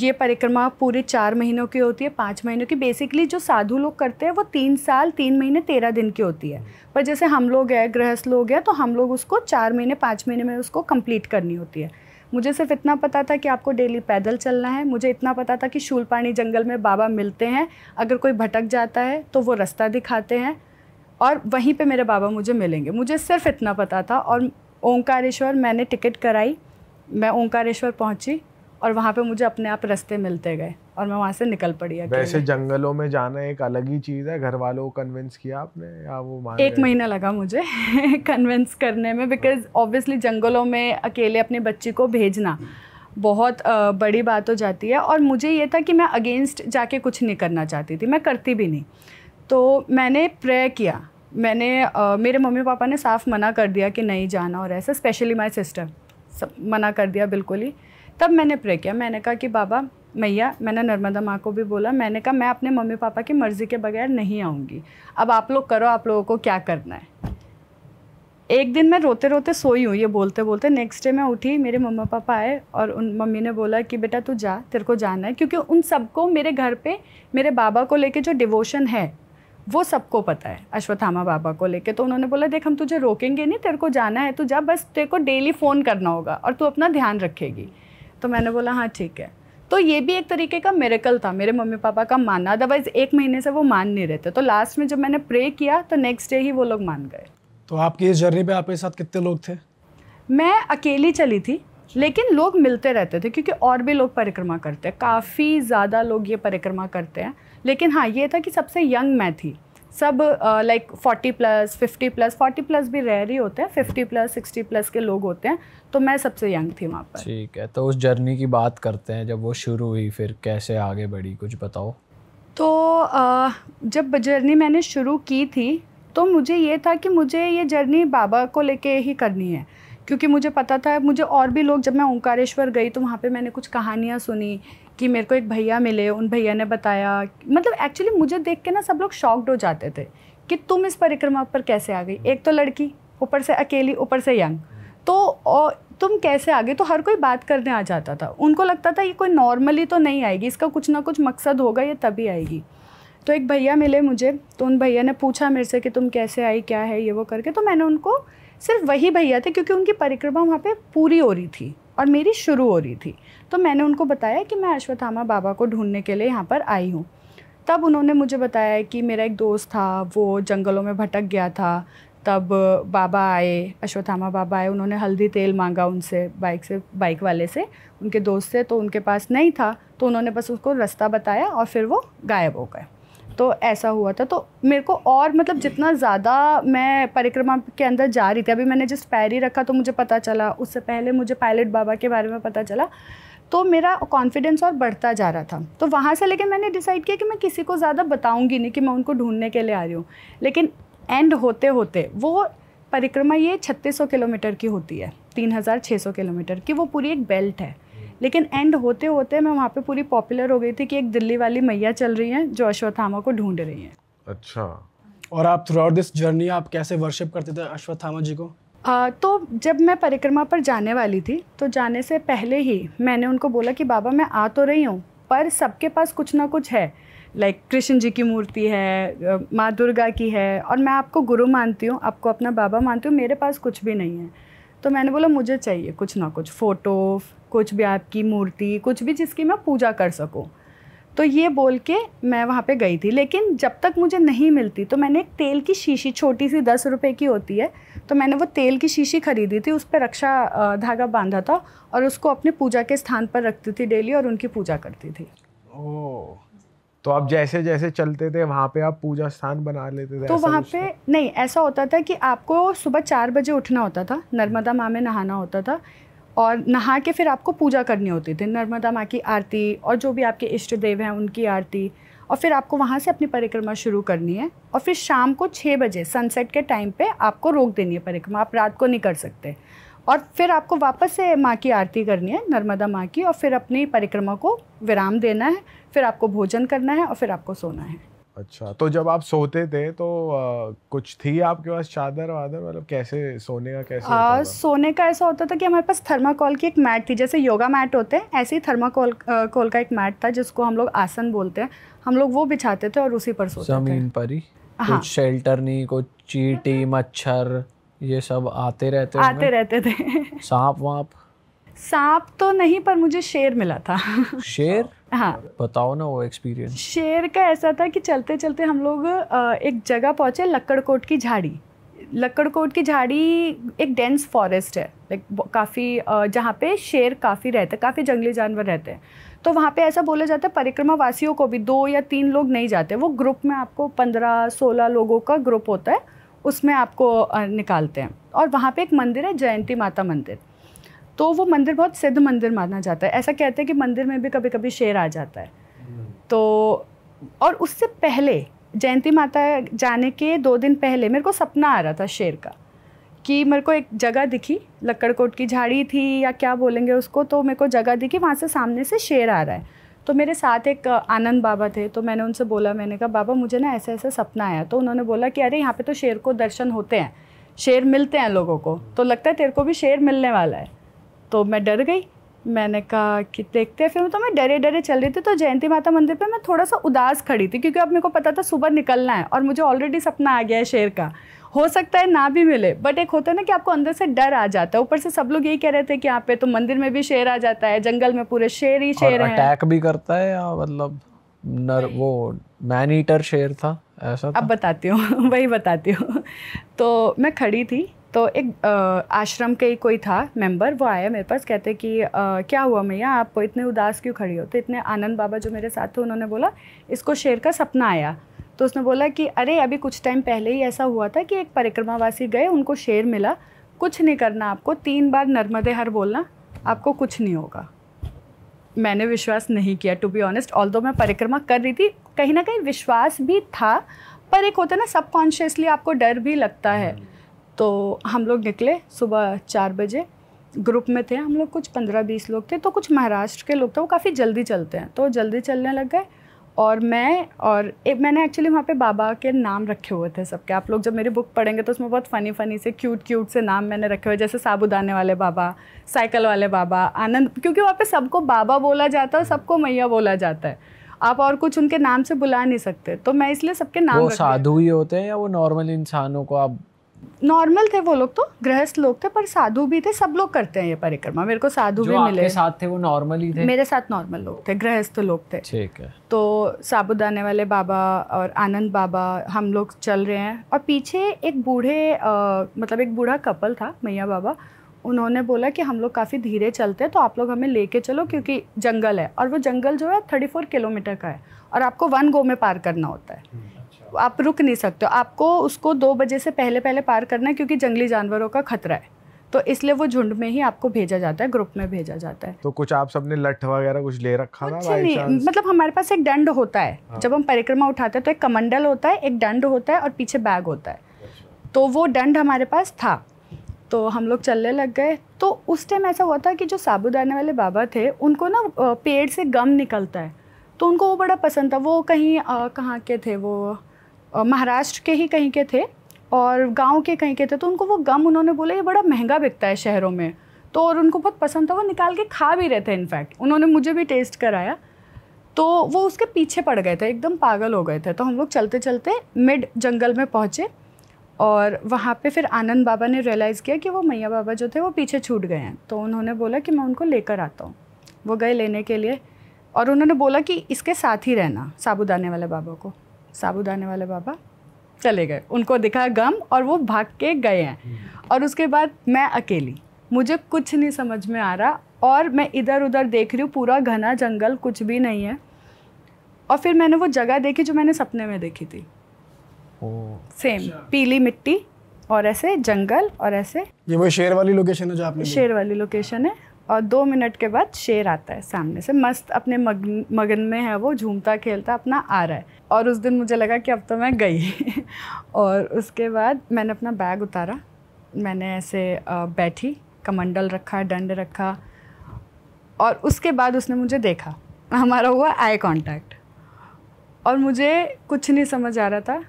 ये परिक्रमा पूरे चार महीनों की होती है पाँच महीनों की बेसिकली जो साधु लोग करते हैं वो तीन साल तीन महीने तेरह दिन की होती है हम्म। पर जैसे हम लोग हैं गृहस्थ लोग हैं तो हम लोग उसको चार महीने पाँच महीने में उसको कंप्लीट करनी होती है मुझे सिर्फ इतना पता था कि आपको डेली पैदल चलना है मुझे इतना पता था कि शूलपाणी जंगल में बाबा मिलते हैं अगर कोई भटक जाता है तो वो रास्ता दिखाते हैं और वहीं पे मेरे बाबा मुझे मिलेंगे मुझे सिर्फ इतना पता था और ओंकारेश्वर मैंने टिकट कराई मैं ओंकारेश्वर पहुंची और वहाँ पे मुझे अपने आप रास्ते मिलते गए और मैं वहाँ से निकल पड़ी अकेले। वैसे जंगलों में जाना एक अलग ही चीज़ है घर वालों को कन्विंस किया आपने या वो मान एक महीना लगा मुझे कन्विंस [laughs] करने में बिकॉज ऑब्वियसली जंगलों में अकेले अपने बच्ची को भेजना बहुत बड़ी बात हो जाती है और मुझे ये था कि मैं अगेंस्ट जाके कुछ नहीं करना चाहती थी मैं करती भी नहीं तो मैंने प्रे किया मैंने आ, मेरे मम्मी पापा ने साफ मना कर दिया कि नहीं जाना और ऐसा स्पेशली माई सिस्टर सब मना कर दिया बिल्कुल ही तब मैंने प्रे किया मैंने कहा कि बाबा मैया मैंने नर्मदा माँ को भी बोला मैंने कहा मैं अपने मम्मी पापा की मर्ज़ी के बगैर नहीं आऊँगी अब आप लोग करो आप लोगों को क्या करना है एक दिन मैं रोते रोते सोई हूँ ये बोलते बोलते नेक्स्ट डे मैं उठी मेरे मम्मा पापा आए और उन मम्मी ने बोला कि बेटा तू जा तेरे को जाना है क्योंकि उन सबको मेरे घर पे मेरे बाबा को लेके जो डिवोशन है वो सबको पता है अश्वत्थामा बाबा को लेके तो उन्होंने बोला देख हम तुझे रोकेंगे नहीं तेरे को जाना है तू जा बस तेरे को डेली फ़ोन करना होगा और तू अपना ध्यान रखेगी तो मैंने बोला हाँ ठीक है तो ये भी एक तरीके का मेरेकल था मेरे मम्मी पापा का मानना अदरवाइज एक महीने से वो मान नहीं रहे थे तो लास्ट में जब मैंने प्रे किया तो नेक्स्ट डे ही वो लोग मान गए तो आपकी इस जर्नी पे आपके साथ कितने लोग थे मैं अकेली चली थी लेकिन लोग मिलते रहते थे क्योंकि और भी लोग परिक्रमा करते हैं काफ़ी ज़्यादा लोग ये परिक्रमा करते हैं लेकिन हाँ ये था कि सबसे यंग मैं थी सब like forty plus fifty plus forty plus भी रह रही होते हैं फिफ्टी प्लस सिक्सटी प्लस के लोग होते हैं तो मैं सबसे यंग थी वहाँ पर ठीक है तो उस जर्नी की बात करते हैं जब वो शुरू हुई फिर कैसे आगे बढ़ी कुछ बताओ तो आ, जब जर्नी मैंने शुरू की थी तो मुझे ये था कि मुझे ये जर्नी बाबा को लेके ही करनी है क्योंकि मुझे पता था मुझे और भी लोग जब मैं ओंकारेश्वर गई तो वहाँ पे मैंने कुछ कहानियाँ सुनी कि मेरे को एक भैया मिले उन भैया ने बताया मतलब एक्चुअली मुझे देख के ना सब लोग शॉक्ड हो जाते थे कि तुम इस परिक्रमा पर कैसे आ गई एक तो लड़की ऊपर से अकेली ऊपर से यंग तो तुम कैसे आ गए तो हर कोई बात करने आ जाता था उनको लगता था ये कोई नॉर्मली तो नहीं आएगी इसका कुछ ना कुछ मकसद होगा ये तभी आएगी तो एक भैया मिले मुझे तो उन भैया ने पूछा मेरे से कि तुम कैसे आई क्या है ये वो करके तो मैंने उनको सिर्फ वही भैया थे क्योंकि उनकी परिक्रमा वहाँ पे पूरी हो रही थी और मेरी शुरू हो रही थी तो मैंने उनको बताया कि मैं अश्वत्थामा बाबा को ढूंढने के लिए यहाँ पर आई हूँ तब उन्होंने मुझे बताया कि मेरा एक दोस्त था वो जंगलों में भटक गया था तब बाबा आए अश्वत्थामा बाबा आए उन्होंने हल्दी तेल मांगा उनसे बाइक से बाइक वाले से उनके दोस्त से तो उनके पास नहीं था तो उन्होंने बस उसको रास्ता बताया और फिर वो गायब हो गए तो ऐसा हुआ था तो मेरे को और मतलब जितना ज़्यादा मैं परिक्रमा के अंदर जा रही थी अभी मैंने जिस पैर ही रखा तो मुझे पता चला उससे पहले मुझे पायलट बाबा के बारे में पता चला तो मेरा कॉन्फिडेंस और बढ़ता जा रहा था तो वहाँ से लेकिन मैंने डिसाइड किया कि मैं किसी को ज़्यादा बताऊँगी नहीं कि मैं उनको ढूंढने के लिए आ रही हूँ लेकिन एंड होते होते वो परिक्रमा ये 3600 किलोमीटर की होती है 3600 किलोमीटर की वो पूरी एक बेल्ट है लेकिन एंड होते होते मैं वहाँ पे पूरी पॉपुलर हो गई थी कि एक दिल्ली वाली मैया चल रही हैं जो अश्वत्थामा को ढूंढ रही हैं अच्छा और आप थ्रू आउट दिस जर्नी आप कैसे वर्शिप करते थे अश्वत्थामा जी को आ, तो जब मैं परिक्रमा पर जाने वाली थी तो जाने से पहले ही मैंने उनको बोला कि बाबा मैं आ तो रही हूँ पर सबके पास कुछ ना कुछ है लाइक कृष्ण जी की मूर्ति है माँ दुर्गा की है और मैं आपको गुरु मानती हूँ आपको अपना बाबा मानती हूँ मेरे पास कुछ भी नहीं है तो मैंने बोला मुझे चाहिए कुछ ना कुछ फ़ोटो कुछ भी आपकी मूर्ति कुछ भी जिसकी मैं पूजा कर सकूँ तो ये बोल के मैं वहाँ पे गई थी लेकिन जब तक मुझे नहीं मिलती तो मैंने एक तेल की शीशी छोटी सी दस रुपए की होती है तो मैंने वो तेल की शीशी खरीदी थी उस पर रक्षा धागा बांधा था और उसको अपने पूजा के स्थान पर रखती थी डेली और उनकी पूजा करती थी ओ तो आप जैसे जैसे चलते थे वहाँ पे आप पूजा स्थान बना लेते थे तो वहाँ पे नहीं ऐसा होता था कि आपको सुबह चार बजे उठना होता था नर्मदा माँ में नहाना होता था और नहा के फिर आपको पूजा करनी होती थी नर्मदा माँ की आरती और जो भी आपके इष्ट देव हैं उनकी आरती और फिर आपको वहाँ से अपनी परिक्रमा शुरू करनी है और फिर शाम को छः बजे सनसेट के टाइम पे आपको रोक देनी है परिक्रमा आप रात को नहीं कर सकते और फिर आपको वापस से माँ की आरती करनी है नर्मदा माँ की और फिर अपनी परिक्रमा को विराम देना है फिर आपको भोजन करना है और फिर आपको सोना है अच्छा तो जब आप सोते थे तो आ, कुछ थी आपके पास चादर वादर मतलब कैसे सोने का कैसे आ, सोने का ऐसा होता था कि हमारे पास थर्माकोल की एक मैट थी जैसे योगा मैट होते हैं ऐसे ही थर्माकोल कोल का एक मैट था जिसको हम लोग आसन बोलते हैं हम लोग वो बिछाते थे और उसी पर सोते जमीन पर ही हाँ। कुछ शेल्टर नहीं कुछ चीटी मच्छर ये सब आते रहते आते रहते थे सांप वाप सांप तो नहीं पर मुझे शेर मिला था शेर हाँ बताओ ना वो एक्सपीरियंस शेर का ऐसा था कि चलते चलते हम लोग एक जगह पहुंचे लक्कड़कोट की झाड़ी लक्कड़कोट की झाड़ी एक डेंस फॉरेस्ट है लाइक काफ़ी जहाँ पे शेर काफ़ी रहते काफ़ी जंगली जानवर रहते हैं तो वहाँ पे ऐसा बोला जाता है परिक्रमा वासियों को भी दो या तीन लोग नहीं जाते वो ग्रुप में आपको पंद्रह सोलह लोगों का ग्रुप होता है उसमें आपको निकालते हैं और वहाँ पे एक मंदिर है जयंती माता मंदिर तो वो मंदिर बहुत सिद्ध मंदिर माना जाता है ऐसा कहते हैं कि मंदिर में भी कभी कभी शेर आ जाता है तो और उससे पहले जयंती माता जाने के दो दिन पहले मेरे को सपना आ रहा था शेर का कि मेरे को एक जगह दिखी लक्कड़कोट की झाड़ी थी या क्या बोलेंगे उसको तो मेरे को जगह दिखी वहाँ से सामने से शेर आ रहा है तो मेरे साथ एक आनंद बाबा थे तो मैंने उनसे बोला मैंने कहा बाबा मुझे ना ऐसे ऐसे सपना आया तो उन्होंने बोला कि अरे यहाँ पे तो शेर को दर्शन होते हैं शेर मिलते हैं लोगों को तो लगता है तेरे को भी शेर मिलने वाला है तो मैं डर गई मैंने कहा कि देखते हैं फिर तो मैं डरे डरे चल रही थी तो जयंती माता मंदिर पे मैं थोड़ा सा उदास खड़ी थी क्योंकि अब मेरे को पता था सुबह निकलना है और मुझे ऑलरेडी सपना आ गया है शेर का हो सकता है ना भी मिले बट एक होता है ना कि आपको अंदर से डर आ जाता है ऊपर से सब लोग यही कह रहे थे कि यहाँ पे तो मंदिर में भी शेर आ जाता है जंगल में पूरे शेर ही शेर है अटैक भी करता है या मतलब नर वो मैन ईटर शेर था ऐसा था? अब बताती हूँ [laughs] वही बताती हूँ तो मैं खड़ी थी तो एक आश्रम के ही कोई था मेंबर वो आया मेरे पास कहते कि आ, क्या हुआ मैया आप इतने उदास क्यों खड़ी हो तो इतने आनंद बाबा जो मेरे साथ थे उन्होंने बोला इसको शेर का सपना आया तो उसने बोला कि अरे अभी कुछ टाइम पहले ही ऐसा हुआ था कि एक परिक्रमावासी गए उनको शेर मिला कुछ नहीं करना आपको तीन बार नर्मदे हर बोलना आपको कुछ नहीं होगा मैंने विश्वास नहीं किया टू बी ऑनेस्ट ऑल मैं परिक्रमा कर रही थी कहीं ना कहीं विश्वास भी था पर एक होता है ना सबकॉन्शियसली आपको डर भी लगता है हम्म। तो हम लोग निकले सुबह चार बजे ग्रुप में थे हम लोग कुछ पंद्रह बीस लोग थे तो कुछ महाराष्ट्र के लोग थे वो काफ़ी जल्दी चलते हैं तो जल्दी चलने लग गए और मैं और एक मैंने एक्चुअली वहाँ पे बाबा के नाम रखे हुए थे सबके आप लोग जब मेरी बुक पढ़ेंगे तो उसमें बहुत फ़नी फ़नी से क्यूट क्यूट से नाम मैंने रखे हुए जैसे साबुदाने वाले बाबा साइकिल वाले बाबा आनंद क्योंकि वहाँ पे सबको बाबा बोला जाता है और सबको मैया बोला जाता है आप और कुछ उनके नाम से बुला नहीं सकते तो मैं इसलिए सबके नाम वो साधु ही होते हैं या वो नॉर्मल इंसानों को आप नॉर्मल थे वो लोग तो गृहस्थ लोग थे पर साधु भी थे सब लोग करते हैं ये परिक्रमा मेरे को साधु भी मिले आपके साथ थे वो नॉर्मल ही थे मेरे साथ नॉर्मल लोग थे गृहस्थ लोग थे ठीक है तो साबुदाने वाले बाबा और आनंद बाबा हम लोग चल रहे हैं और पीछे एक बूढ़े मतलब एक बूढ़ा कपल था मैया बाबा उन्होंने बोला कि हम लोग काफ़ी धीरे चलते हैं तो आप लोग हमें लेके चलो क्योंकि जंगल है और वो जंगल जो है थर्टी फोर किलोमीटर का है और आपको वन गो में पार करना होता है हम्म। आप रुक नहीं सकते आपको उसको दो बजे से पहले पहले पार करना है क्योंकि जंगली जानवरों का खतरा है तो इसलिए वो झुंड में ही आपको भेजा जाता है ग्रुप में भेजा जाता है तो कुछ आप सबने लठ वगैरह कुछ ले रखा कुछ था नहीं मतलब हमारे पास एक दंड होता है हाँ। जब हम परिक्रमा उठाते हैं तो एक कमंडल होता है एक दंड होता है और पीछे बैग होता है तो वो दंड हमारे पास था तो हम लोग चलने लग गए तो उस टाइम ऐसा हुआ था कि जो साबुदाने वाले बाबा थे उनको ना पेड़ से गम निकलता है तो उनको वो बड़ा पसंद था वो कहीं कहाँ के थे वो महाराष्ट्र के ही कहीं के थे और गांव के कहीं के थे तो उनको वो गम उन्होंने बोला ये बड़ा महंगा बिकता है शहरों में तो और उनको बहुत पसंद था वो निकाल के खा भी रहे थे इनफैक्ट उन्होंने मुझे भी टेस्ट कराया तो वो उसके पीछे पड़ गए थे एकदम पागल हो गए थे तो हम लोग चलते चलते मिड जंगल में पहुँचे और वहाँ पे फिर आनंद बाबा ने रियलाइज़ किया कि वो मैया बाबा जो थे वो पीछे छूट गए हैं तो उन्होंने बोला कि मैं उनको लेकर आता हूँ वो गए लेने के लिए और उन्होंने बोला कि इसके साथ ही रहना साबुदाने वाले बाबा को साबुदाने वाले बाबा चले गए उनको दिखा गम और वो भाग के गए हैं हम्म। और उसके बाद मैं अकेली मुझे कुछ नहीं समझ में आ रहा और मैं इधर उधर देख रही हूँ पूरा घना जंगल कुछ भी नहीं है और फिर मैंने वो जगह देखी जो मैंने सपने में देखी थी सेम अच्छा। पीली मिट्टी और ऐसे जंगल और ऐसे ये वो शेर वाली लोकेशन है जो आपने शेर वाली लोकेशन है और दो मिनट के बाद शेर आता है सामने से मस्त अपने मगन मगन में है वो झूमता खेलता अपना आ रहा है और उस दिन मुझे लगा कि अब तो मैं गई [laughs] और उसके बाद मैंने अपना बैग उतारा मैंने ऐसे बैठी कमंडल रखा डंड रखा और उसके बाद उसने मुझे देखा हमारा हुआ आई कांटेक्ट और मुझे कुछ नहीं समझ आ रहा था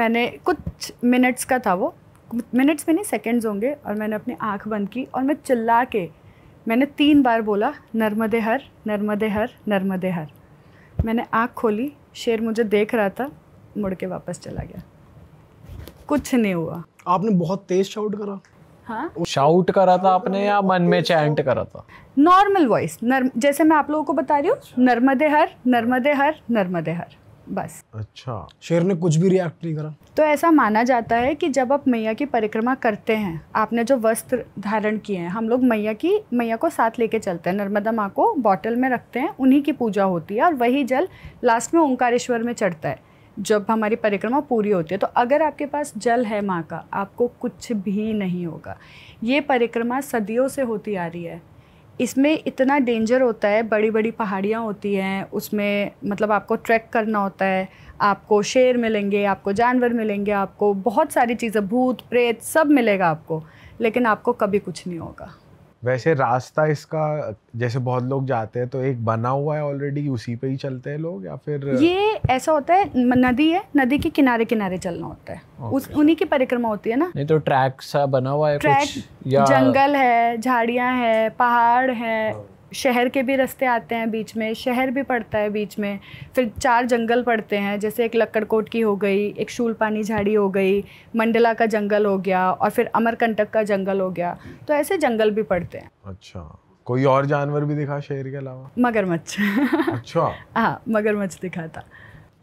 मैंने कुछ मिनट्स का था वो मिनट्स में नहीं सेकेंड्स होंगे और मैंने अपनी आँख बंद की और मैं चिल्ला के मैंने तीन बार बोला नर्मदे हर नर्मदे हर नर्मदे हर मैंने आँख खोली शेर मुझे देख रहा था मुड़ के वापस चला गया कुछ नहीं हुआ आपने बहुत तेज शाउट करा हाँ शाउट करा था आपने या मन में चैंट करा था नॉर्मल वॉइस जैसे मैं आप लोगों को बता रही हूँ नर्मदे हर नर्मदे हर नर्मदे हर बस अच्छा शेर ने कुछ भी रिएक्ट नहीं करा तो ऐसा माना जाता है कि जब आप मैया की परिक्रमा करते हैं आपने जो वस्त्र धारण किए हैं हम लोग मैया की मैया को साथ लेके चलते हैं नर्मदा माँ को बॉटल में रखते हैं उन्हीं की पूजा होती है और वही जल लास्ट में ओंकारेश्वर में चढ़ता है जब हमारी परिक्रमा पूरी होती है तो अगर आपके पास जल है माँ का आपको कुछ भी नहीं होगा ये परिक्रमा सदियों से होती आ रही है इसमें इतना डेंजर होता है बड़ी बड़ी पहाड़ियाँ होती हैं उसमें मतलब आपको ट्रैक करना होता है आपको शेर मिलेंगे आपको जानवर मिलेंगे आपको बहुत सारी चीज़ें भूत प्रेत सब मिलेगा आपको लेकिन आपको कभी कुछ नहीं होगा वैसे रास्ता इसका जैसे बहुत लोग जाते हैं तो एक बना हुआ है ऑलरेडी उसी पे ही चलते हैं लोग या फिर ये ऐसा होता है नदी है नदी के किनारे किनारे चलना होता है उस उन्हीं की परिक्रमा होती है ना नहीं तो ट्रैक सा बना हुआ है ट्रैक कुछ या... जंगल है झाड़ियां है पहाड़ है हाँ। शहर के भी रास्ते आते हैं बीच में शहर भी पड़ता है बीच में फिर चार जंगल पड़ते हैं जैसे एक लक्कड़कोट की हो गई एक शूलपानी झाड़ी हो गई मंडला का जंगल हो गया और फिर अमरकंटक का जंगल हो गया तो ऐसे जंगल भी पड़ते हैं अच्छा कोई और जानवर भी दिखा शहर के अलावा मगरमच्छ अच्छा [laughs] हाँ मगरमच्छ दिखा था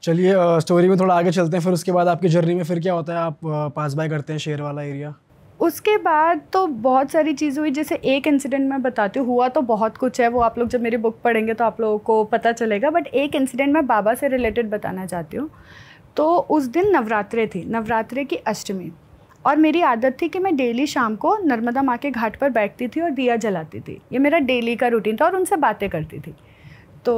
चलिए स्टोरी में थोड़ा आगे चलते हैं फिर उसके बाद आपकी जर्नी में फिर क्या होता है आप पास बाय करते हैं शहर वाला एरिया उसके बाद तो बहुत सारी चीज़ हुई जैसे एक इंसिडेंट मैं बताती हूँ हुआ तो बहुत कुछ है वो आप लोग जब मेरी बुक पढ़ेंगे तो आप लोगों को पता चलेगा बट एक इंसिडेंट मैं बाबा से रिलेटेड बताना चाहती हूँ तो उस दिन नवरात्रे थी नवरात्रे की अष्टमी और मेरी आदत थी कि मैं डेली शाम को नर्मदा माँ के घाट पर बैठती थी और दिया जलाती थी ये मेरा डेली का रूटीन था और उनसे बातें करती थी तो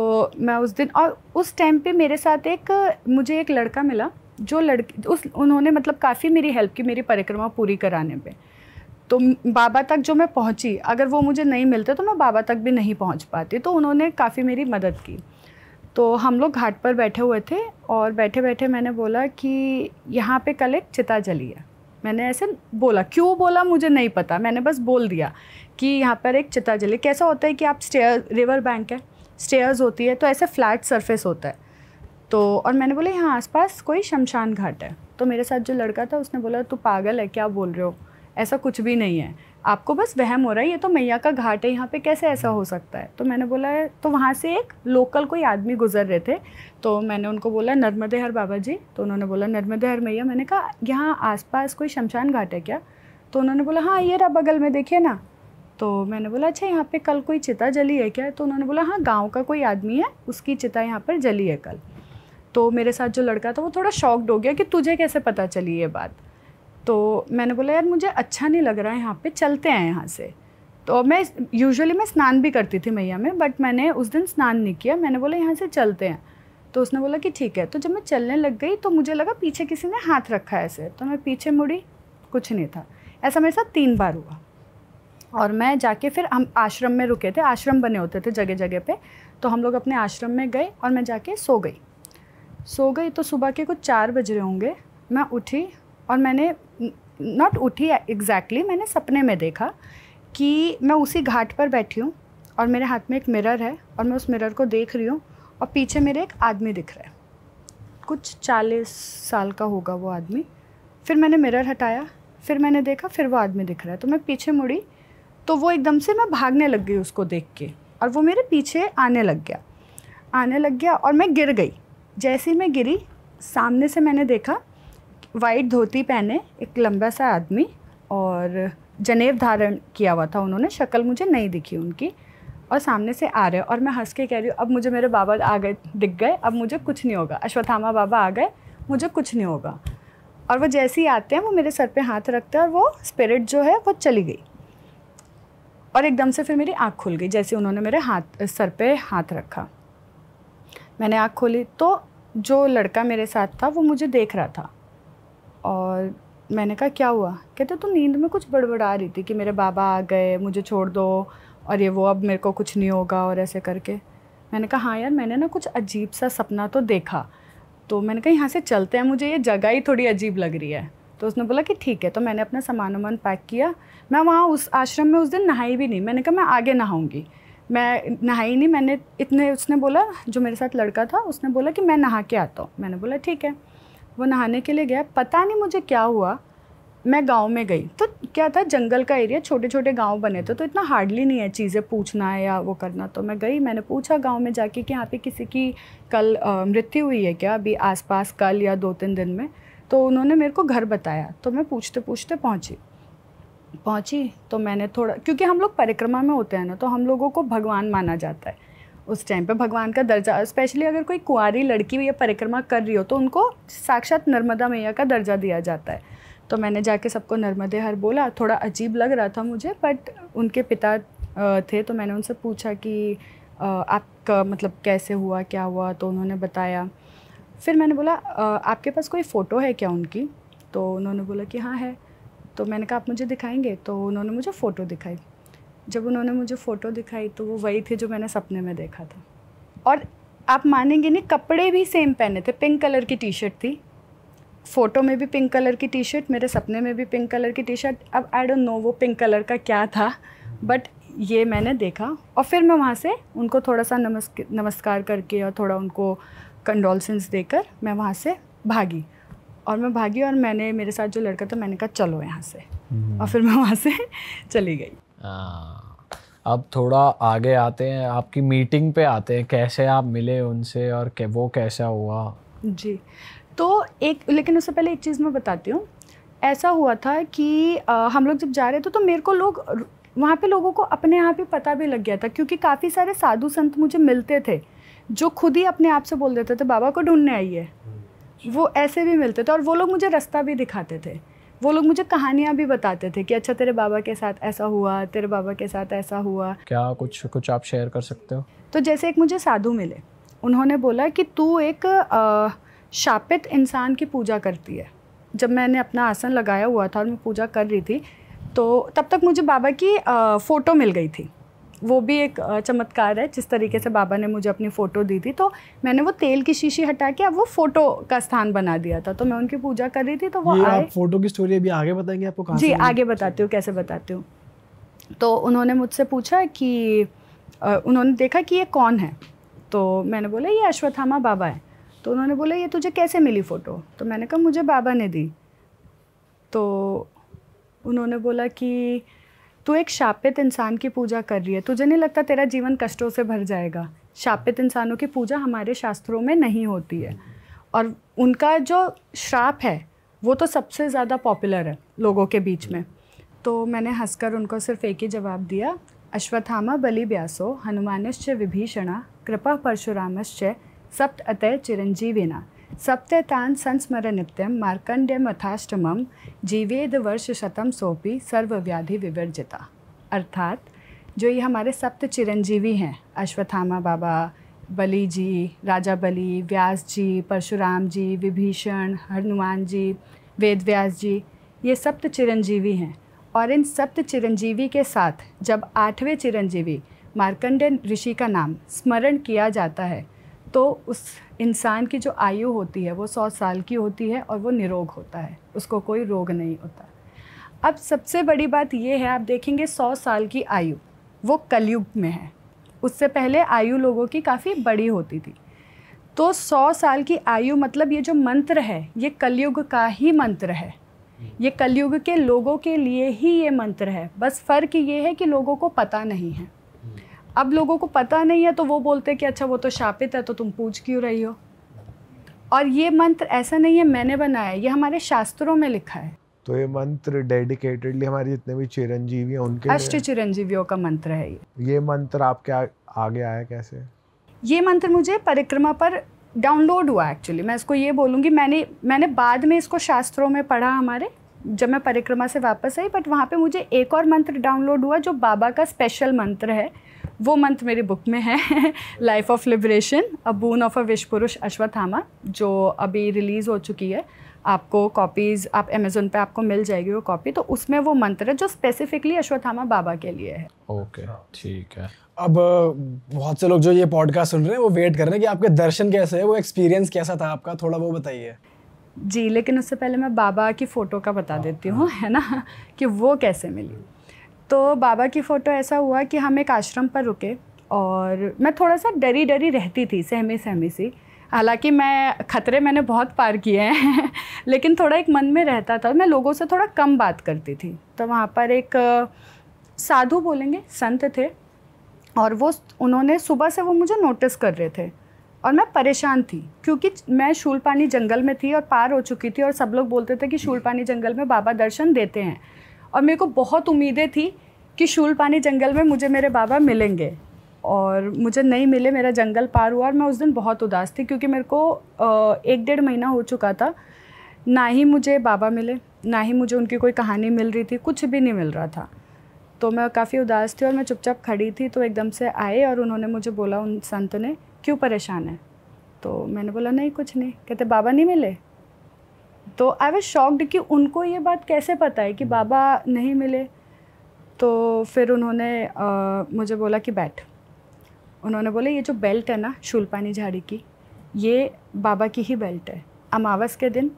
मैं उस दिन और उस टाइम पे मेरे साथ एक मुझे एक लड़का मिला जो लड़की उस उन्होंने मतलब काफ़ी मेरी हेल्प की मेरी परिक्रमा पूरी कराने में तो बाबा तक जो मैं पहुंची अगर वो मुझे नहीं मिलते तो मैं बाबा तक भी नहीं पहुंच पाती तो उन्होंने काफ़ी मेरी मदद की तो हम लोग घाट पर बैठे हुए थे और बैठे बैठे मैंने बोला कि यहाँ पे कल एक चिता जली है मैंने ऐसे बोला क्यों बोला मुझे नहीं पता मैंने बस बोल दिया कि यहाँ पर एक चिता जली कैसा होता है कि आप स्टेयर रिवर बैंक है स्टेयर्स होती है तो ऐसे फ्लैट सरफेस होता है तो और मैंने बोला यहाँ आसपास कोई शमशान घाट है तो मेरे साथ जो लड़का था उसने बोला तू पागल है क्या बोल रहे हो ऐसा कुछ भी नहीं है आपको बस वहम हो रहा है ये तो मैया का घाट है यहाँ पे कैसे ऐसा हो सकता है तो मैंने बोला तो वहाँ से एक लोकल कोई आदमी गुजर रहे थे तो मैंने उनको बोला नर्मदे हर बाबा जी तो उन्होंने बोला नर्मदे हर मैया मैंने कहा यहाँ आसपास कोई शमशान घाट है क्या तो उन्होंने बोला हाँ ये रहा बगल में देखिए ना तो मैंने बोला अच्छा यहाँ पे कल कोई चिता जली है क्या तो उन्होंने बोला हाँ गाँव का कोई आदमी है उसकी चिता यहाँ पर जली है कल तो मेरे साथ जो लड़का था वो थोड़ा शॉक्ड हो गया कि तुझे कैसे पता चली ये बात तो मैंने बोला यार मुझे अच्छा नहीं लग रहा है यहाँ पे चलते हैं यहाँ से तो मैं यूजुअली मैं स्नान भी करती थी मैया में बट मैंने उस दिन स्नान नहीं किया मैंने बोला यहाँ से चलते हैं तो उसने बोला कि ठीक है तो जब मैं चलने लग गई तो मुझे लगा पीछे किसी ने हाथ रखा है ऐसे तो मैं पीछे मुड़ी कुछ नहीं था ऐसा मेरे साथ तीन बार हुआ और मैं जाके फिर हम आश्रम में रुके थे आश्रम बने होते थे जगह जगह पे तो हम लोग अपने आश्रम में गए और मैं जाके सो गई सो गई तो सुबह के कुछ चार बज रहे होंगे मैं उठी और मैंने नॉट उठी एग्जैक्टली मैंने सपने में देखा कि मैं उसी घाट पर बैठी हूँ और मेरे हाथ में एक मिरर है और मैं उस मिरर को देख रही हूँ और पीछे मेरे एक आदमी दिख रहा है कुछ चालीस साल का होगा वो आदमी फिर मैंने मिरर हटाया फिर मैंने देखा फिर वो आदमी दिख रहा है तो मैं पीछे मुड़ी तो वो एकदम से मैं भागने लग गई उसको देख के और वो मेरे पीछे आने लग गया आने लग गया और मैं गिर गई जैसे मैं गिरी सामने से मैंने देखा वाइट धोती पहने एक लंबा सा आदमी और जनेब धारण किया हुआ था उन्होंने शक्ल मुझे नहीं दिखी उनकी और सामने से आ रहे और मैं हंस के कह रही हूँ अब मुझे मेरे बाबा आ गए दिख गए अब मुझे कुछ नहीं होगा अश्वत्थामा बाबा आ गए मुझे कुछ नहीं होगा और वो जैसे ही आते हैं वो मेरे सर पे हाथ रखते हैं और वो स्पिरिट जो है वो चली गई और एकदम से फिर मेरी आँख खुल गई जैसे उन्होंने मेरे हाथ सर पे हाथ रखा मैंने आँख खोली तो जो लड़का मेरे साथ था वो मुझे देख रहा था और मैंने कहा क्या हुआ कहते तो नींद में कुछ बड़बड़ा रही थी कि मेरे बाबा आ गए मुझे छोड़ दो और ये वो अब मेरे को कुछ नहीं होगा और ऐसे करके मैंने कहा हाँ यार मैंने ना कुछ अजीब सा सपना तो देखा तो मैंने कहा यहाँ से चलते हैं मुझे ये जगह ही थोड़ी अजीब लग रही है तो उसने बोला कि ठीक है तो मैंने अपना सामान वामान पैक किया मैं वहाँ उस आश्रम में उस दिन नहाई भी नहीं मैंने कहा मैं आगे नहाऊँगी मैं नहाई नहीं मैंने इतने उसने बोला जो मेरे साथ लड़का था उसने बोला कि मैं नहा के आता हूँ मैंने बोला ठीक है वो नहाने के लिए गया पता नहीं मुझे क्या हुआ मैं गांव में गई तो क्या था जंगल का एरिया छोटे छोटे गांव बने थे तो इतना हार्डली नहीं है चीज़ें पूछना या वो करना तो मैं गई मैंने पूछा गांव में जाके कि यहाँ पे किसी की कल मृत्यु हुई है क्या अभी आसपास कल या दो तीन दिन में तो उन्होंने मेरे को घर बताया तो मैं पूछते पूछते पहुँची पहुंची तो मैंने थोड़ा क्योंकि हम लोग परिक्रमा में होते हैं ना तो हम लोगों को भगवान माना जाता है उस टाइम पे भगवान का दर्जा स्पेशली अगर कोई कुंवारी लड़की या परिक्रमा कर रही हो तो उनको साक्षात नर्मदा मैया का दर्जा दिया जाता है तो मैंने जाके सबको नर्मदे हर बोला थोड़ा अजीब लग रहा था मुझे बट उनके पिता थे तो मैंने उनसे पूछा कि आपका मतलब कैसे हुआ क्या हुआ तो उन्होंने बताया फिर मैंने बोला आपके पास कोई फ़ोटो है क्या उनकी तो उन्होंने बोला कि हाँ है तो मैंने कहा आप मुझे दिखाएंगे तो उन्होंने मुझे फ़ोटो दिखाई जब उन्होंने मुझे फ़ोटो दिखाई तो वो वही थी जो मैंने सपने में देखा था और आप मानेंगे नहीं कपड़े भी सेम पहने थे पिंक कलर की टी शर्ट थी फ़ोटो में भी पिंक कलर की टी शर्ट मेरे सपने में भी पिंक कलर की टी शर्ट अब आई डोंट नो वो पिंक कलर का क्या था बट ये मैंने देखा और फिर मैं वहाँ से उनको थोड़ा सा नमस्कार करके और थोड़ा उनको कंडोलसेंस देकर मैं वहाँ से भागी और मैं भागी और मैंने मेरे साथ जो लड़का था मैंने कहा चलो यहाँ से हम्म। और फिर मैं वहाँ से [laughs] चली गई अब थोड़ा आगे आते हैं आपकी मीटिंग पे आते हैं कैसे आप मिले उनसे और के वो कैसा हुआ जी तो एक लेकिन उससे पहले एक चीज़ मैं बताती हूँ ऐसा हुआ था कि आ, हम लोग जब जा रहे थे तो मेरे को लोग वहाँ पे लोगों को अपने आप ही पता भी लग गया था क्योंकि काफ़ी सारे साधु संत मुझे मिलते थे जो खुद ही अपने आप से बोल देते थे बाबा को ढूंढने आई है वो ऐसे भी मिलते थे और वो लोग मुझे रास्ता भी दिखाते थे वो लोग मुझे कहानियाँ भी बताते थे कि अच्छा तेरे बाबा के साथ ऐसा हुआ तेरे बाबा के साथ ऐसा हुआ क्या कुछ कुछ आप शेयर कर सकते हो तो जैसे एक मुझे साधु मिले उन्होंने बोला कि तू एक आ, शापित इंसान की पूजा करती है जब मैंने अपना आसन लगाया हुआ था और मैं पूजा कर रही थी तो तब तक मुझे बाबा की फ़ोटो मिल गई थी वो भी एक चमत्कार है जिस तरीके से बाबा ने मुझे अपनी फ़ोटो दी थी तो मैंने वो तेल की शीशी हटा के अब वो फ़ोटो का स्थान बना दिया था तो मैं उनकी पूजा कर रही थी तो वो ये आप फ़ोटो की स्टोरी अभी आगे बताएंगे आपको कहां जी आगे बताती हूँ कैसे बताती हूँ तो उन्होंने मुझसे पूछा कि उन्होंने देखा कि ये कौन है तो मैंने बोला ये अश्वत्थामा बाबा है तो उन्होंने बोला ये तुझे कैसे मिली फ़ोटो तो मैंने कहा मुझे बाबा ने दी तो उन्होंने बोला कि तू एक शापित इंसान की पूजा कर रही है तुझे नहीं लगता तेरा जीवन कष्टों से भर जाएगा शापित इंसानों की पूजा हमारे शास्त्रों में नहीं होती है और उनका जो श्राप है वो तो सबसे ज़्यादा पॉपुलर है लोगों के बीच में तो मैंने हंसकर उनको सिर्फ एक ही जवाब दिया अश्वत्थामा बलि व्यासो हनुमानश्च विभीषणा कृपा परशुरामश्च सप्त अतय चिरंजीविना मथाष्टम जीवेद वर्ष शतम सोपी सर्वव्याधि विवर्जिता अर्थात जो ये हमारे सप्त चिरंजीवी हैं अश्वत्थामा बाबा बली जी राजा बलि व्यास जी परशुराम जी विभीषण हनुमान जी वेद व्यास जी ये सप्त चिरंजीवी हैं और इन सप्त चिरंजीवी के साथ जब आठवें चिरंजीवी मार्कंडेय ऋषि का नाम स्मरण किया जाता है तो उस इंसान की जो आयु होती है वो सौ साल की होती है और वो निरोग होता है उसको कोई रोग नहीं होता अब सबसे बड़ी बात यह है आप देखेंगे सौ साल की आयु वो कलयुग में है उससे पहले आयु लोगों की काफ़ी बड़ी होती थी तो सौ साल की आयु मतलब ये जो मंत्र है ये कलयुग का ही मंत्र है ये कलयुग के लोगों के लिए ही ये मंत्र है बस फ़र्क ये है कि लोगों को पता नहीं है अब लोगों को पता नहीं है तो वो बोलते हैं कि अच्छा वो तो शापित है तो तुम पूछ क्यों रही हो और ये मंत्र ऐसा नहीं है मैंने बनाया ये हमारे शास्त्रों में लिखा है तो ये मंत्र डेडिकेटेडली हमारे जितने भी चिरंजीवी हैं उनके अष्ट चिरंजीवियों का मंत्र है ये ये मंत्र आपके आगे आया कैसे ये मंत्र मुझे परिक्रमा पर डाउनलोड हुआ एक्चुअली मैं इसको ये बोलूँगी मैंने मैंने बाद में इसको शास्त्रों में पढ़ा हमारे जब मैं परिक्रमा से वापस आई बट वहाँ पे मुझे एक और मंत्र डाउनलोड हुआ जो बाबा का स्पेशल मंत्र है वो मंथ मेरे बुक में है life of liberation a boon of a wish पुरुष अश्वत्थामा जो अभी रिलीज़ हो चुकी है आपको कॉपीज़ आप अमेजोन पे आपको मिल जाएगी वो कॉपी तो उसमें वो मंत्र है जो स्पेसिफिकली अश्वत्थामा बाबा के लिए है ओके ठीक है अब बहुत से लोग जो ये पॉडकास्ट सुन रहे हैं वो वेट कर रहे हैं कि आपके दर्शन कैसे है वो एक्सपीरियंस कैसा था आपका थोड़ा वो बताइए जी लेकिन उससे पहले मैं बाबा की फ़ोटो का बता हाँ, देती हाँ। हूँ है ना कि वो कैसे मिली तो बाबा की फ़ोटो ऐसा हुआ कि हम एक आश्रम पर रुके और मैं थोड़ा सा डरी डरी रहती थी सहमी सहमी सी हालांकि मैं खतरे मैंने बहुत पार किए हैं [laughs] लेकिन थोड़ा एक मन में रहता था मैं लोगों से थोड़ा कम बात करती थी तो वहाँ पर एक साधु बोलेंगे संत थे और वो उन्होंने सुबह से वो मुझे नोटिस कर रहे थे और मैं परेशान थी क्योंकि मैं शूलपानी जंगल में थी और पार हो चुकी थी और सब लोग बोलते थे कि शूलपानी जंगल में बाबा दर्शन देते हैं और मेरे को बहुत उम्मीदें थी कि शूल पानी जंगल में मुझे मेरे बाबा मिलेंगे और मुझे नहीं मिले मेरा जंगल पार हुआ और मैं उस दिन बहुत उदास थी क्योंकि मेरे को एक डेढ़ महीना हो चुका था ना ही मुझे बाबा मिले ना ही मुझे उनकी कोई कहानी मिल रही थी कुछ भी नहीं मिल रहा था तो मैं काफ़ी उदास थी और मैं चुपचाप खड़ी थी तो एकदम से आए और उन्होंने मुझे बोला उन संत ने क्यों परेशान है तो मैंने बोला नहीं कुछ नहीं कहते बाबा नहीं मिले तो आई वॉज शॉक्ड कि उनको ये बात कैसे पता है कि hmm. बाबा नहीं मिले तो फिर उन्होंने आ, मुझे बोला कि बैठ उन्होंने बोला ये जो बेल्ट है ना शूलपानी झाड़ी की ये बाबा की ही बेल्ट है अमावस के दिन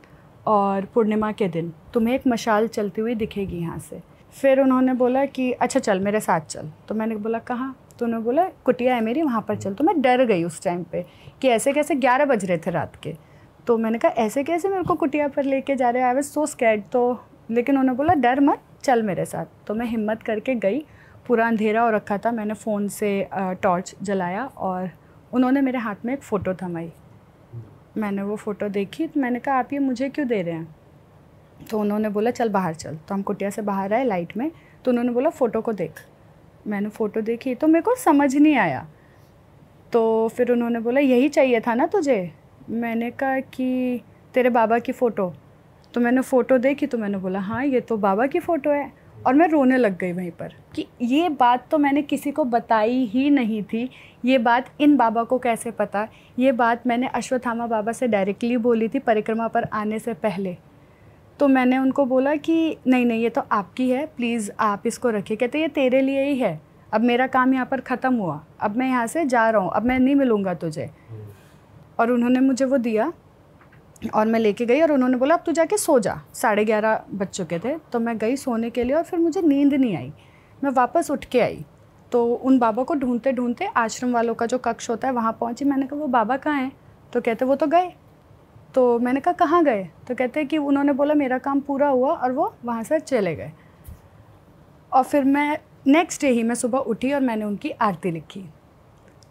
और पूर्णिमा के दिन तुम्हें एक मशाल चलती हुई दिखेगी यहाँ से फिर उन्होंने बोला कि अच्छा चल मेरे साथ चल तो मैंने बोला कहाँ तो उन्होंने बोला कुटिया है मेरी वहाँ पर चल तो मैं डर गई उस टाइम पे कि ऐसे कैसे ग्यारह बज रहे थे रात के तो मैंने कहा ऐसे कैसे मेरे को कुटिया पर लेके जा रहे आई वॉज सो स्कैड तो लेकिन उन्होंने बोला डर मत चल मेरे साथ तो मैं हिम्मत करके गई पूरा अंधेरा हो रखा था मैंने फ़ोन से टॉर्च जलाया और उन्होंने मेरे हाथ में एक फ़ोटो थमाई मैंने वो फ़ोटो देखी तो मैंने कहा आप ये मुझे क्यों दे रहे हैं तो उन्होंने बोला चल बाहर चल तो हम कुटिया से बाहर आए लाइट में तो उन्होंने बोला फ़ोटो को देख मैंने फ़ोटो देखी तो मेरे को समझ नहीं आया तो फिर उन्होंने बोला यही चाहिए था ना तुझे मैंने कहा कि तेरे बाबा की फ़ोटो तो मैंने फ़ोटो देखी तो मैंने बोला हाँ ये तो बाबा की फ़ोटो है और मैं रोने लग गई वहीं पर कि ये बात तो मैंने किसी को बताई ही नहीं थी ये बात इन बाबा को कैसे पता ये बात मैंने अश्वत्थामा बाबा से डायरेक्टली बोली थी परिक्रमा पर आने से पहले तो मैंने उनको बोला कि नहीं नहीं ये तो आपकी है प्लीज़ आप इसको रखिए कहते ये तेरे लिए ही है अब मेरा काम यहाँ पर ख़त्म हुआ अब मैं यहाँ से जा रहा हूँ अब मैं नहीं मिलूँगा तुझे और उन्होंने मुझे वो दिया और मैं लेके गई और उन्होंने बोला अब तू जाके सो जा साढ़े ग्यारह बज चुके थे तो मैं गई सोने के लिए और फिर मुझे नींद नहीं आई मैं वापस उठ के आई तो उन बाबा को ढूंढते ढूंढते आश्रम वालों का जो कक्ष होता है वहाँ पहुँची मैंने कहा वो बाबा कहाँ हैं तो कहते वो तो गए तो मैंने कहा कहाँ गए तो कहते कि उन्होंने बोला मेरा काम पूरा हुआ और वो वहाँ से चले गए और फिर मैं नेक्स्ट डे ही मैं सुबह उठी और मैंने उनकी आरती लिखी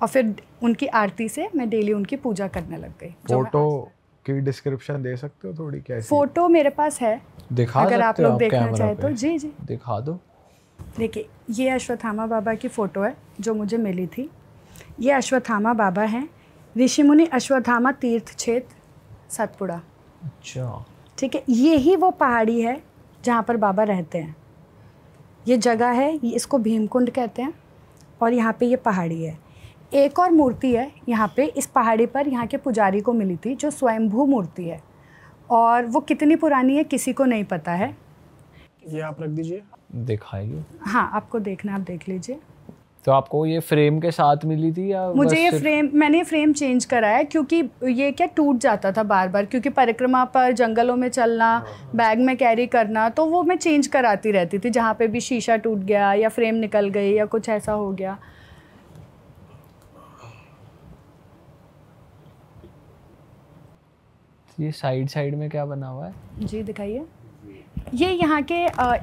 और फिर उनकी आरती से मैं डेली उनकी पूजा करने लग गई फोटो की डिस्क्रिप्शन दे सकते हो थोड़ी कैसी फोटो मेरे पास है दिखा अगर आप लोग देखना चाहे तो जी जी दिखा दो देखिए ये अश्वत्थामा बाबा की फ़ोटो है जो मुझे मिली थी ये अश्वत्थामा बाबा हैं ऋषि मुनि अश्वत्थामा तीर्थ क्षेत्र सतपुड़ा अच्छा ठीक है ये ही वो पहाड़ी है जहाँ पर बाबा रहते हैं ये जगह है इसको भीमकुंड कहते हैं और यहाँ पे ये पहाड़ी है एक और मूर्ति है यहाँ पे इस पहाड़ी पर यहाँ के पुजारी को मिली थी जो स्वयंभू मूर्ति है और वो कितनी पुरानी है किसी को नहीं पता है ये आप रख दीजिए दिखाएगी हाँ आपको देखना आप देख लीजिए तो आपको ये फ्रेम के साथ मिली थी या मुझे ये फ्रेम मैंने फ्रेम चेंज कराया क्योंकि ये क्या टूट जाता था बार बार क्योंकि परिक्रमा पर जंगलों में चलना बैग में कैरी करना तो वो मैं चेंज कराती रहती थी जहाँ पे भी शीशा टूट गया या फ्रेम निकल गई या कुछ ऐसा हो गया ये साइड साइड में क्या बना हुआ है जी दिखाइए ये यहाँ के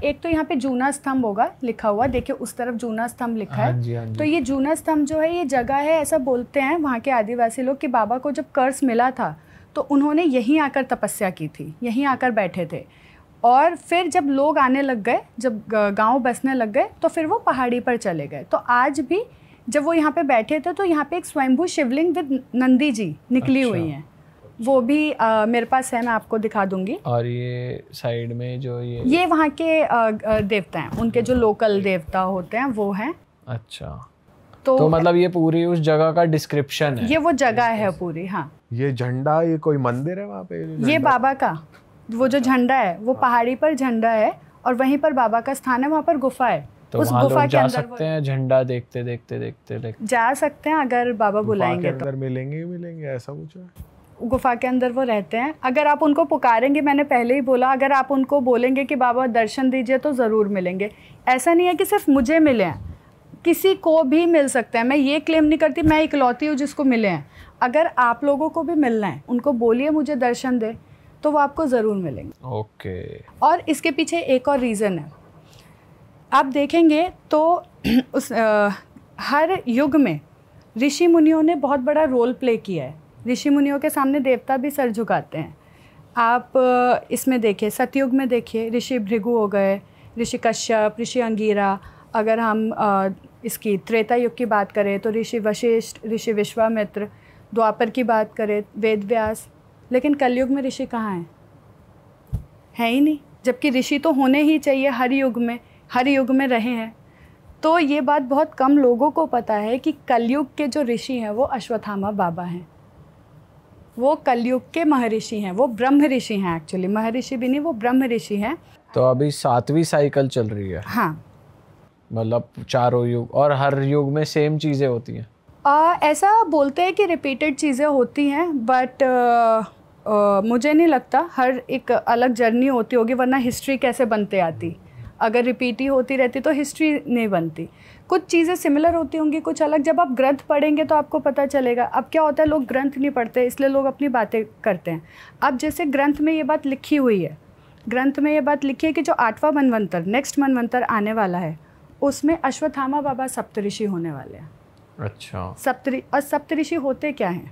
एक तो यहाँ पे जूना स्तंभ होगा लिखा हुआ देखिए उस तरफ जूना स्तंभ लिखा है हाँ जी, है हाँ जी, तो ये जूना स्तंभ जो है ये जगह है ऐसा बोलते हैं वहाँ के आदिवासी लोग कि बाबा को जब कर्ज मिला था तो उन्होंने यहीं आकर तपस्या की थी यहीं आकर बैठे थे और फिर जब लोग आने लग गए जब गांव बसने लग गए तो फिर वो पहाड़ी पर चले गए तो आज भी जब वो यहाँ पे बैठे थे तो यहाँ पे एक स्वयंभू शिवलिंग विद नंदी जी निकली अच्छा। हुई हैं वो भी आ, मेरे पास है मैं आपको दिखा दूंगी और ये साइड में जो ये ये वहाँ के आ, देवता हैं उनके जो लोकल देवता होते हैं वो हैं अच्छा तो, तो मतलब ये पूरी उस जगह का डिस्क्रिप्शन है ये वो जगह है पूरी हाँ ये झंडा ये कोई मंदिर है वहाँ पे ये बाबा का वो जो अच्छा। झंडा है वो हाँ। पहाड़ी पर झंडा है और वहीं पर बाबा का स्थान है वहाँ पर गुफा है तो उस गुफा के अंदर सकते हैं झंडा देखते देखते देखते देखते जा सकते हैं अगर बाबा बुलाएंगे तो मिलेंगे मिलेंगे ऐसा कुछ है गुफा के अंदर वो रहते हैं अगर आप उनको पुकारेंगे मैंने पहले ही बोला अगर आप उनको बोलेंगे कि बाबा दर्शन दीजिए तो ज़रूर मिलेंगे ऐसा नहीं है कि सिर्फ मुझे मिले हैं किसी को भी मिल सकते हैं मैं ये क्लेम नहीं करती मैं इकलौती हूँ जिसको मिले हैं अगर आप लोगों को भी मिलना है उनको बोलिए मुझे दर्शन दे तो वो आपको ज़रूर मिलेंगे ओके okay. और इसके पीछे एक और रीज़न है आप देखेंगे तो [clears throat] उस आ, हर युग में ऋषि मुनियों ने बहुत बड़ा रोल प्ले किया है ऋषि मुनियों के सामने देवता भी सर झुकाते हैं आप इसमें देखिए सतयुग में देखिए ऋषि भृगु हो गए ऋषि कश्यप ऋषि अंगीरा अगर हम इसकी त्रेता युग की बात करें तो ऋषि वशिष्ठ ऋषि विश्वामित्र द्वापर की बात करें वेद व्यास लेकिन कलयुग में ऋषि कहाँ हैं है ही नहीं जबकि ऋषि तो होने ही चाहिए हर युग में हर युग में रहे हैं तो ये बात बहुत कम लोगों को पता है कि कलयुग के जो ऋषि हैं वो अश्वत्थामा बाबा हैं वो कलयुग के महर्षि हैं वो ब्रह्म ऋषि हैं एक्चुअली महर्षि भी नहीं वो ब्रह्म ऋषि हैं तो अभी सातवीं साइकिल चल रही है हाँ मतलब चारों युग और हर युग में सेम चीज़ें होती हैं आ, ऐसा बोलते हैं कि रिपीटेड चीज़ें होती हैं बट मुझे नहीं लगता हर एक अलग जर्नी होती होगी वरना हिस्ट्री कैसे बनते आती अगर रिपीट ही होती रहती तो हिस्ट्री नहीं बनती कुछ चीज़ें सिमिलर होती होंगी कुछ अलग जब आप ग्रंथ पढ़ेंगे तो आपको पता चलेगा अब क्या होता है लोग ग्रंथ नहीं पढ़ते इसलिए लोग अपनी बातें करते हैं अब जैसे ग्रंथ में ये बात लिखी हुई है ग्रंथ में ये बात लिखी है कि जो आठवां मनवंतर नेक्स्ट मनवंतर आने वाला है उसमें अश्वत्थामा बाबा सप्तऋषि होने वाले हैं अच्छा सप्तरी और सप्तऋषि होते क्या हैं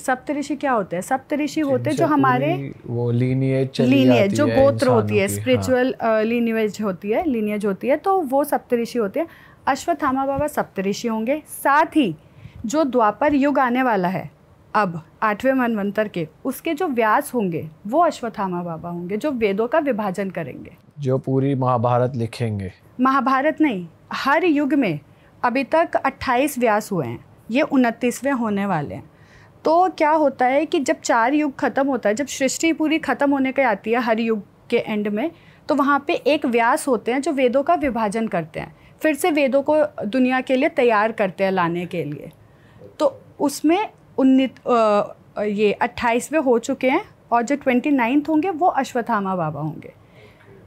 सप्तऋषि क्या होते हैं सप्तऋषि होते हैं जो हमारे वो लीनियज लीनियज जो गोत्र होती है स्पिरिचुअल हाँ। लीनियज होती है लीनियज होती है तो वो सप्तऋषि होते हैं अश्वत्थामा बाबा सप्तऋषि होंगे साथ ही जो द्वापर युग आने वाला है अब आठवें मनवंतर के उसके जो व्यास होंगे वो अश्वत्थामा बाबा होंगे जो वेदों का विभाजन करेंगे जो पूरी महाभारत लिखेंगे महाभारत नहीं हर युग में अभी तक 28 व्यास हुए हैं ये उनतीसवें होने वाले हैं तो क्या होता है कि जब चार युग ख़त्म होता है जब सृष्टि पूरी ख़त्म होने के आती है हर युग के एंड में तो वहाँ पे एक व्यास होते हैं जो वेदों का विभाजन करते हैं फिर से वेदों को दुनिया के लिए तैयार करते हैं लाने के लिए तो उसमें उन्नीत ये अट्ठाईसवें हो चुके हैं और जो ट्वेंटी नाइन्थ होंगे वो अश्वत्थामा बाबा होंगे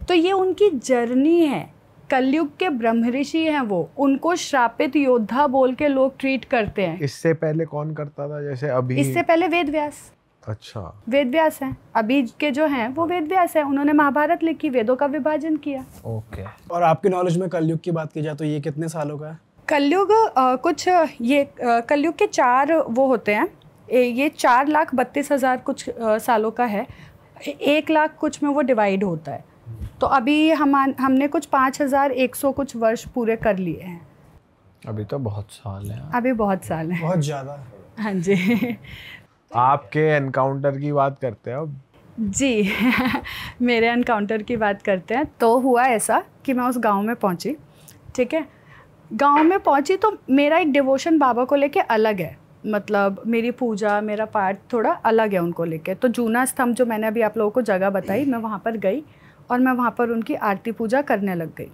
तो ये उनकी जर्नी है कलयुग के ब्रह्म ऋषि हैं वो उनको श्रापित योद्धा बोल के लोग ट्रीट करते हैं इससे पहले कौन करता था जैसे अभी इससे पहले वेद व्यास अच्छा वेद व्यास है अभी के जो हैं वो वेद व्यास है उन्होंने महाभारत लिखी वेदों का विभाजन किया ओके और आपके नॉलेज में कलयुग की बात की जाए तो ये कितने सालों का है कलयुग कुछ ये कलयुग के चार वो होते हैं ये चार लाख बत्तीस हज़ार कुछ सालों का है एक लाख कुछ में वो डिवाइड होता है तो अभी हम हमने कुछ पाँच हज़ार एक सौ कुछ वर्ष पूरे कर लिए हैं अभी तो बहुत साल है अभी बहुत साल है बहुत ज़्यादा हाँ जी आपके एनकाउंटर की बात करते अब जी मेरे एनकाउंटर की बात करते हैं तो हुआ ऐसा कि मैं उस गांव में पहुंची ठीक है गांव में पहुंची तो मेरा एक डिवोशन बाबा को लेके अलग है मतलब मेरी पूजा मेरा पार्ट थोड़ा अलग है उनको लेके तो जूना स्तंभ जो मैंने अभी आप लोगों को जगह बताई मैं वहाँ पर गई और मैं वहाँ पर उनकी आरती पूजा करने लग गई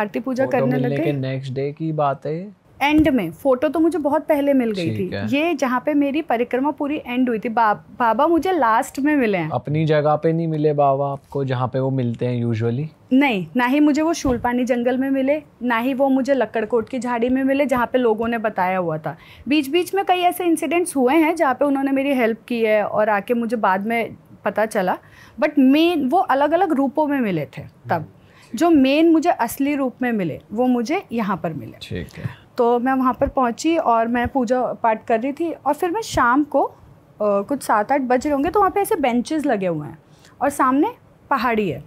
आरती पूजा करने लग गई नेक्स्ट डे की बात है एंड में फोटो तो मुझे बहुत पहले मिल गई थी ये जहाँ पे मेरी परिक्रमा पूरी एंड हुई थी बा, बाबा मुझे लास्ट में मिले हैं अपनी जगह पे नहीं मिले बाबा आपको जहाँ पे वो मिलते हैं यूजुअली नहीं ना ही मुझे वो शूलपानी जंगल में मिले ना ही वो मुझे लक्कड़कोट की झाड़ी में मिले जहाँ पे लोगों ने बताया हुआ था बीच बीच में कई ऐसे इंसिडेंट्स हुए हैं जहाँ पे उन्होंने मेरी हेल्प की है और आके मुझे बाद में पता चला बट मेन वो अलग अलग रूपों में मिले थे तब जो मेन मुझे असली रूप में मिले वो मुझे यहाँ पर मिले ठीक है तो मैं वहाँ पर पहुँची और मैं पूजा पाठ कर रही थी और फिर मैं शाम को आ, कुछ सात आठ बज रहे होंगे तो वहाँ पे ऐसे बेंचेस लगे हुए हैं और सामने पहाड़ी है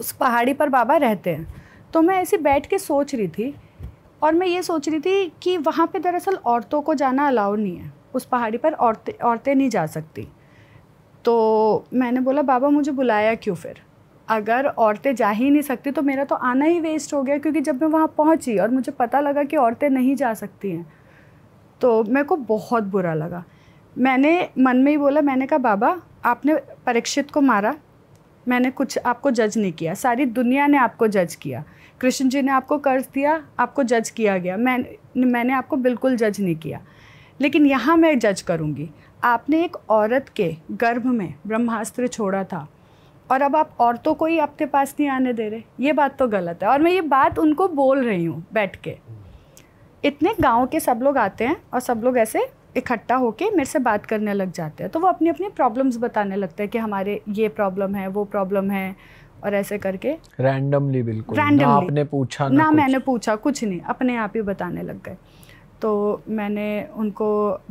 उस पहाड़ी पर बाबा रहते हैं तो मैं ऐसे बैठ के सोच रही थी और मैं ये सोच रही थी कि वहाँ पे दरअसल औरतों को जाना अलाउड नहीं है उस पहाड़ी पर औरतें औरतें नहीं जा सकती तो मैंने बोला बाबा मुझे बुलाया क्यों फिर अगर औरतें जा ही नहीं सकती तो मेरा तो आना ही वेस्ट हो गया क्योंकि जब मैं वहाँ पहुँची और मुझे पता लगा कि औरतें नहीं जा सकती हैं तो मेरे को बहुत बुरा लगा मैंने मन में ही बोला मैंने कहा बाबा आपने परीक्षित को मारा मैंने कुछ आपको जज नहीं किया सारी दुनिया ने आपको जज किया कृष्ण जी ने आपको कर्ज दिया आपको जज किया गया मैं मैंने आपको बिल्कुल जज नहीं किया लेकिन यहाँ मैं जज करूँगी आपने एक औरत के गर्भ में ब्रह्मास्त्र छोड़ा था और अब आप औरतों को ही आपके पास नहीं आने दे रहे ये बात तो गलत है और मैं ये बात उनको बोल रही हूँ बैठ के इतने गांव के सब लोग आते हैं और सब लोग ऐसे इकट्ठा होके मेरे से बात करने लग जाते हैं तो वो अपनी अपनी प्रॉब्लम्स बताने लगते हैं कि हमारे ये प्रॉब्लम है वो प्रॉब्लम है और ऐसे करके रैंडमली बिल्कुल रैंडमली आपने पूछा ना, ना मैंने पूछा कुछ नहीं अपने आप ही बताने लग गए तो मैंने उनको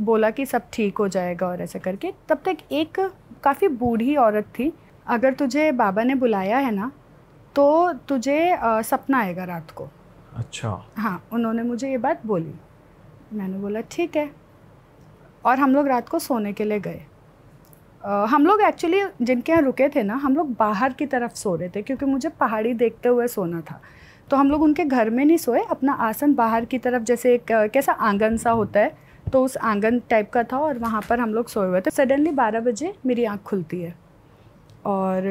बोला कि सब ठीक हो जाएगा और ऐसा करके तब तक एक काफ़ी बूढ़ी औरत थी अगर तुझे बाबा ने बुलाया है ना तो तुझे आ, सपना आएगा रात को अच्छा हाँ उन्होंने मुझे ये बात बोली मैंने बोला ठीक है और हम लोग रात को सोने के लिए गए आ, हम लोग एक्चुअली जिनके यहाँ रुके थे ना हम लोग बाहर की तरफ सो रहे थे क्योंकि मुझे पहाड़ी देखते हुए सोना था तो हम लोग उनके घर में नहीं सोए अपना आसन बाहर की तरफ जैसे एक कैसा आंगन सा होता है तो उस आंगन टाइप का था और वहाँ पर हम लोग सोए हुए थे सडनली बारह बजे मेरी आँख खुलती है और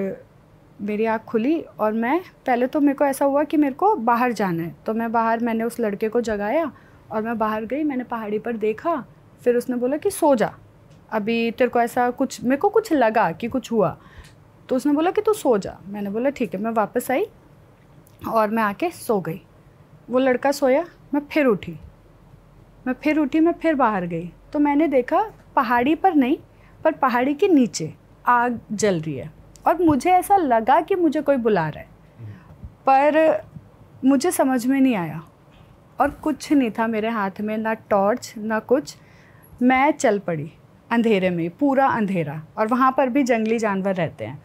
मेरी आँख खुली और मैं पहले तो मेरे को ऐसा हुआ कि मेरे को बाहर जाना है तो मैं बाहर मैंने उस लड़के को जगाया और मैं बाहर गई मैंने पहाड़ी पर देखा फिर उसने बोला कि सो जा अभी तेरे को ऐसा कुछ मेरे को कुछ लगा कि कुछ हुआ तो उसने बोला कि तू सो जा मैंने बोला ठीक है मैं वापस आई और मैं आके सो गई वो लड़का सोया मैं फिर उठी मैं फिर उठी मैं फिर बाहर गई तो मैंने देखा पहाड़ी पर नहीं पर पहाड़ी के नीचे आग जल रही है और मुझे ऐसा लगा कि मुझे कोई बुला रहा है पर मुझे समझ में नहीं आया और कुछ नहीं था मेरे हाथ में ना टॉर्च ना कुछ मैं चल पड़ी अंधेरे में पूरा अंधेरा और वहाँ पर भी जंगली जानवर रहते हैं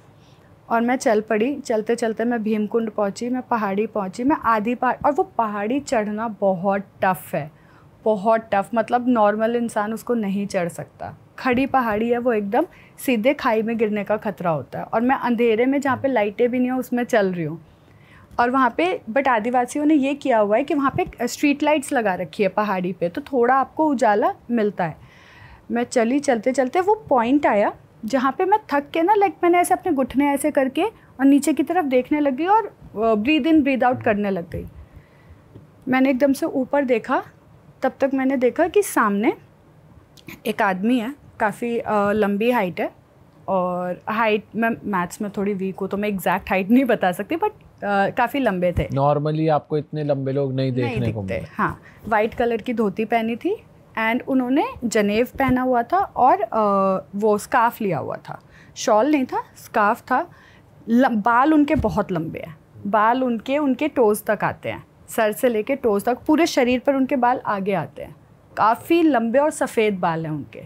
और मैं चल पड़ी चलते चलते मैं भीमकुंड पहुंची मैं पहाड़ी पहुंची मैं आधी पहाड़ और वो पहाड़ी चढ़ना बहुत टफ़ है बहुत टफ़ मतलब नॉर्मल इंसान उसको नहीं चढ़ सकता खड़ी पहाड़ी है वो एकदम सीधे खाई में गिरने का खतरा होता है और मैं अंधेरे में जहाँ पे लाइटें भी नहीं हो उसमें चल रही हूँ और वहाँ पे बट आदिवासियों ने ये किया हुआ है कि वहाँ पे स्ट्रीट लाइट्स लगा रखी है पहाड़ी पे तो थोड़ा आपको उजाला मिलता है मैं चली चलते चलते वो पॉइंट आया जहाँ पे मैं थक के ना लाइक मैंने ऐसे अपने घुटने ऐसे करके और नीचे की तरफ देखने लग गई और ब्रीद इन ब्रीद आउट करने लग गई मैंने एकदम से ऊपर देखा तब तक मैंने देखा कि सामने एक आदमी है काफ़ी लंबी हाइट है और हाइट मैं मैथ्स में थोड़ी वीक हूँ तो मैं एग्जैक्ट हाइट नहीं बता सकती बट काफ़ी लंबे थे नॉर्मली आपको इतने लंबे लोग नहीं देखने नहीं को हाँ वाइट कलर की धोती पहनी थी एंड उन्होंने जनेव पहना हुआ था और वो स्काफ लिया हुआ था शॉल नहीं था स्काफ था बाल उनके बहुत लंबे हैं बाल उनके उनके टोज़ तक आते हैं सर से लेके टोज़ तक पूरे शरीर पर उनके बाल आगे आते हैं काफ़ी लंबे और सफ़ेद बाल हैं उनके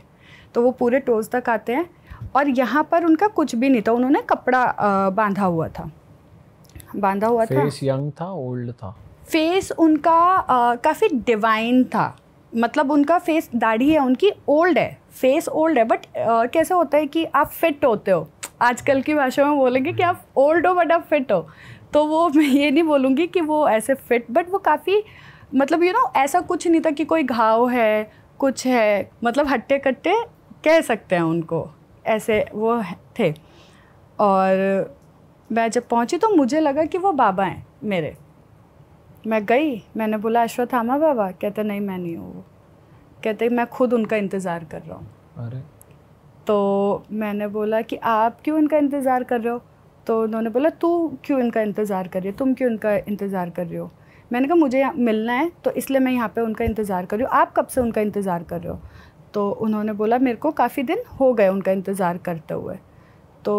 तो वो पूरे टोज़ तक आते हैं और यहाँ पर उनका कुछ भी नहीं था उन्होंने कपड़ा बांधा हुआ था बांधा हुआ था फेस यंग था ओल्ड था फेस उनका काफ़ी डिवाइन था मतलब उनका फेस दाढ़ी है उनकी ओल्ड है फेस ओल्ड है बट uh, कैसे होता है कि आप फिट होते हो आजकल की भाषा में बोलेंगे कि आप ओल्ड हो बट आप फिट हो तो वो [laughs] मैं ये नहीं बोलूँगी कि वो ऐसे फिट बट वो काफ़ी मतलब यू you नो know, ऐसा कुछ नहीं था कि कोई घाव है कुछ है मतलब हट्टे कट्टे कह सकते हैं उनको ऐसे वो थे और मैं जब पहुंची तो मुझे लगा कि वो बाबा हैं मेरे मैं गई मैंने बोला अश्वत्थामा हाँ बाबा कहते नहीं मैं नहीं हूँ वो कहते मैं खुद उनका इंतज़ार कर रहा हूँ तो मैंने बोला कि आप क्यों इनका इंतज़ार कर रहे हो तो उन्होंने बोला तू क्यों इनका इंतज़ार कर रही हो तुम क्यों इनका इंतज़ार कर रहे हो मैंने कहा मुझे मिलना है तो इसलिए मैं यहाँ पे उनका इंतज़ार कर रही हूँ आप कब से उनका इंतज़ार कर रहे हो तो उन्होंने बोला मेरे को काफ़ी दिन हो गए उनका इंतज़ार करते हुए तो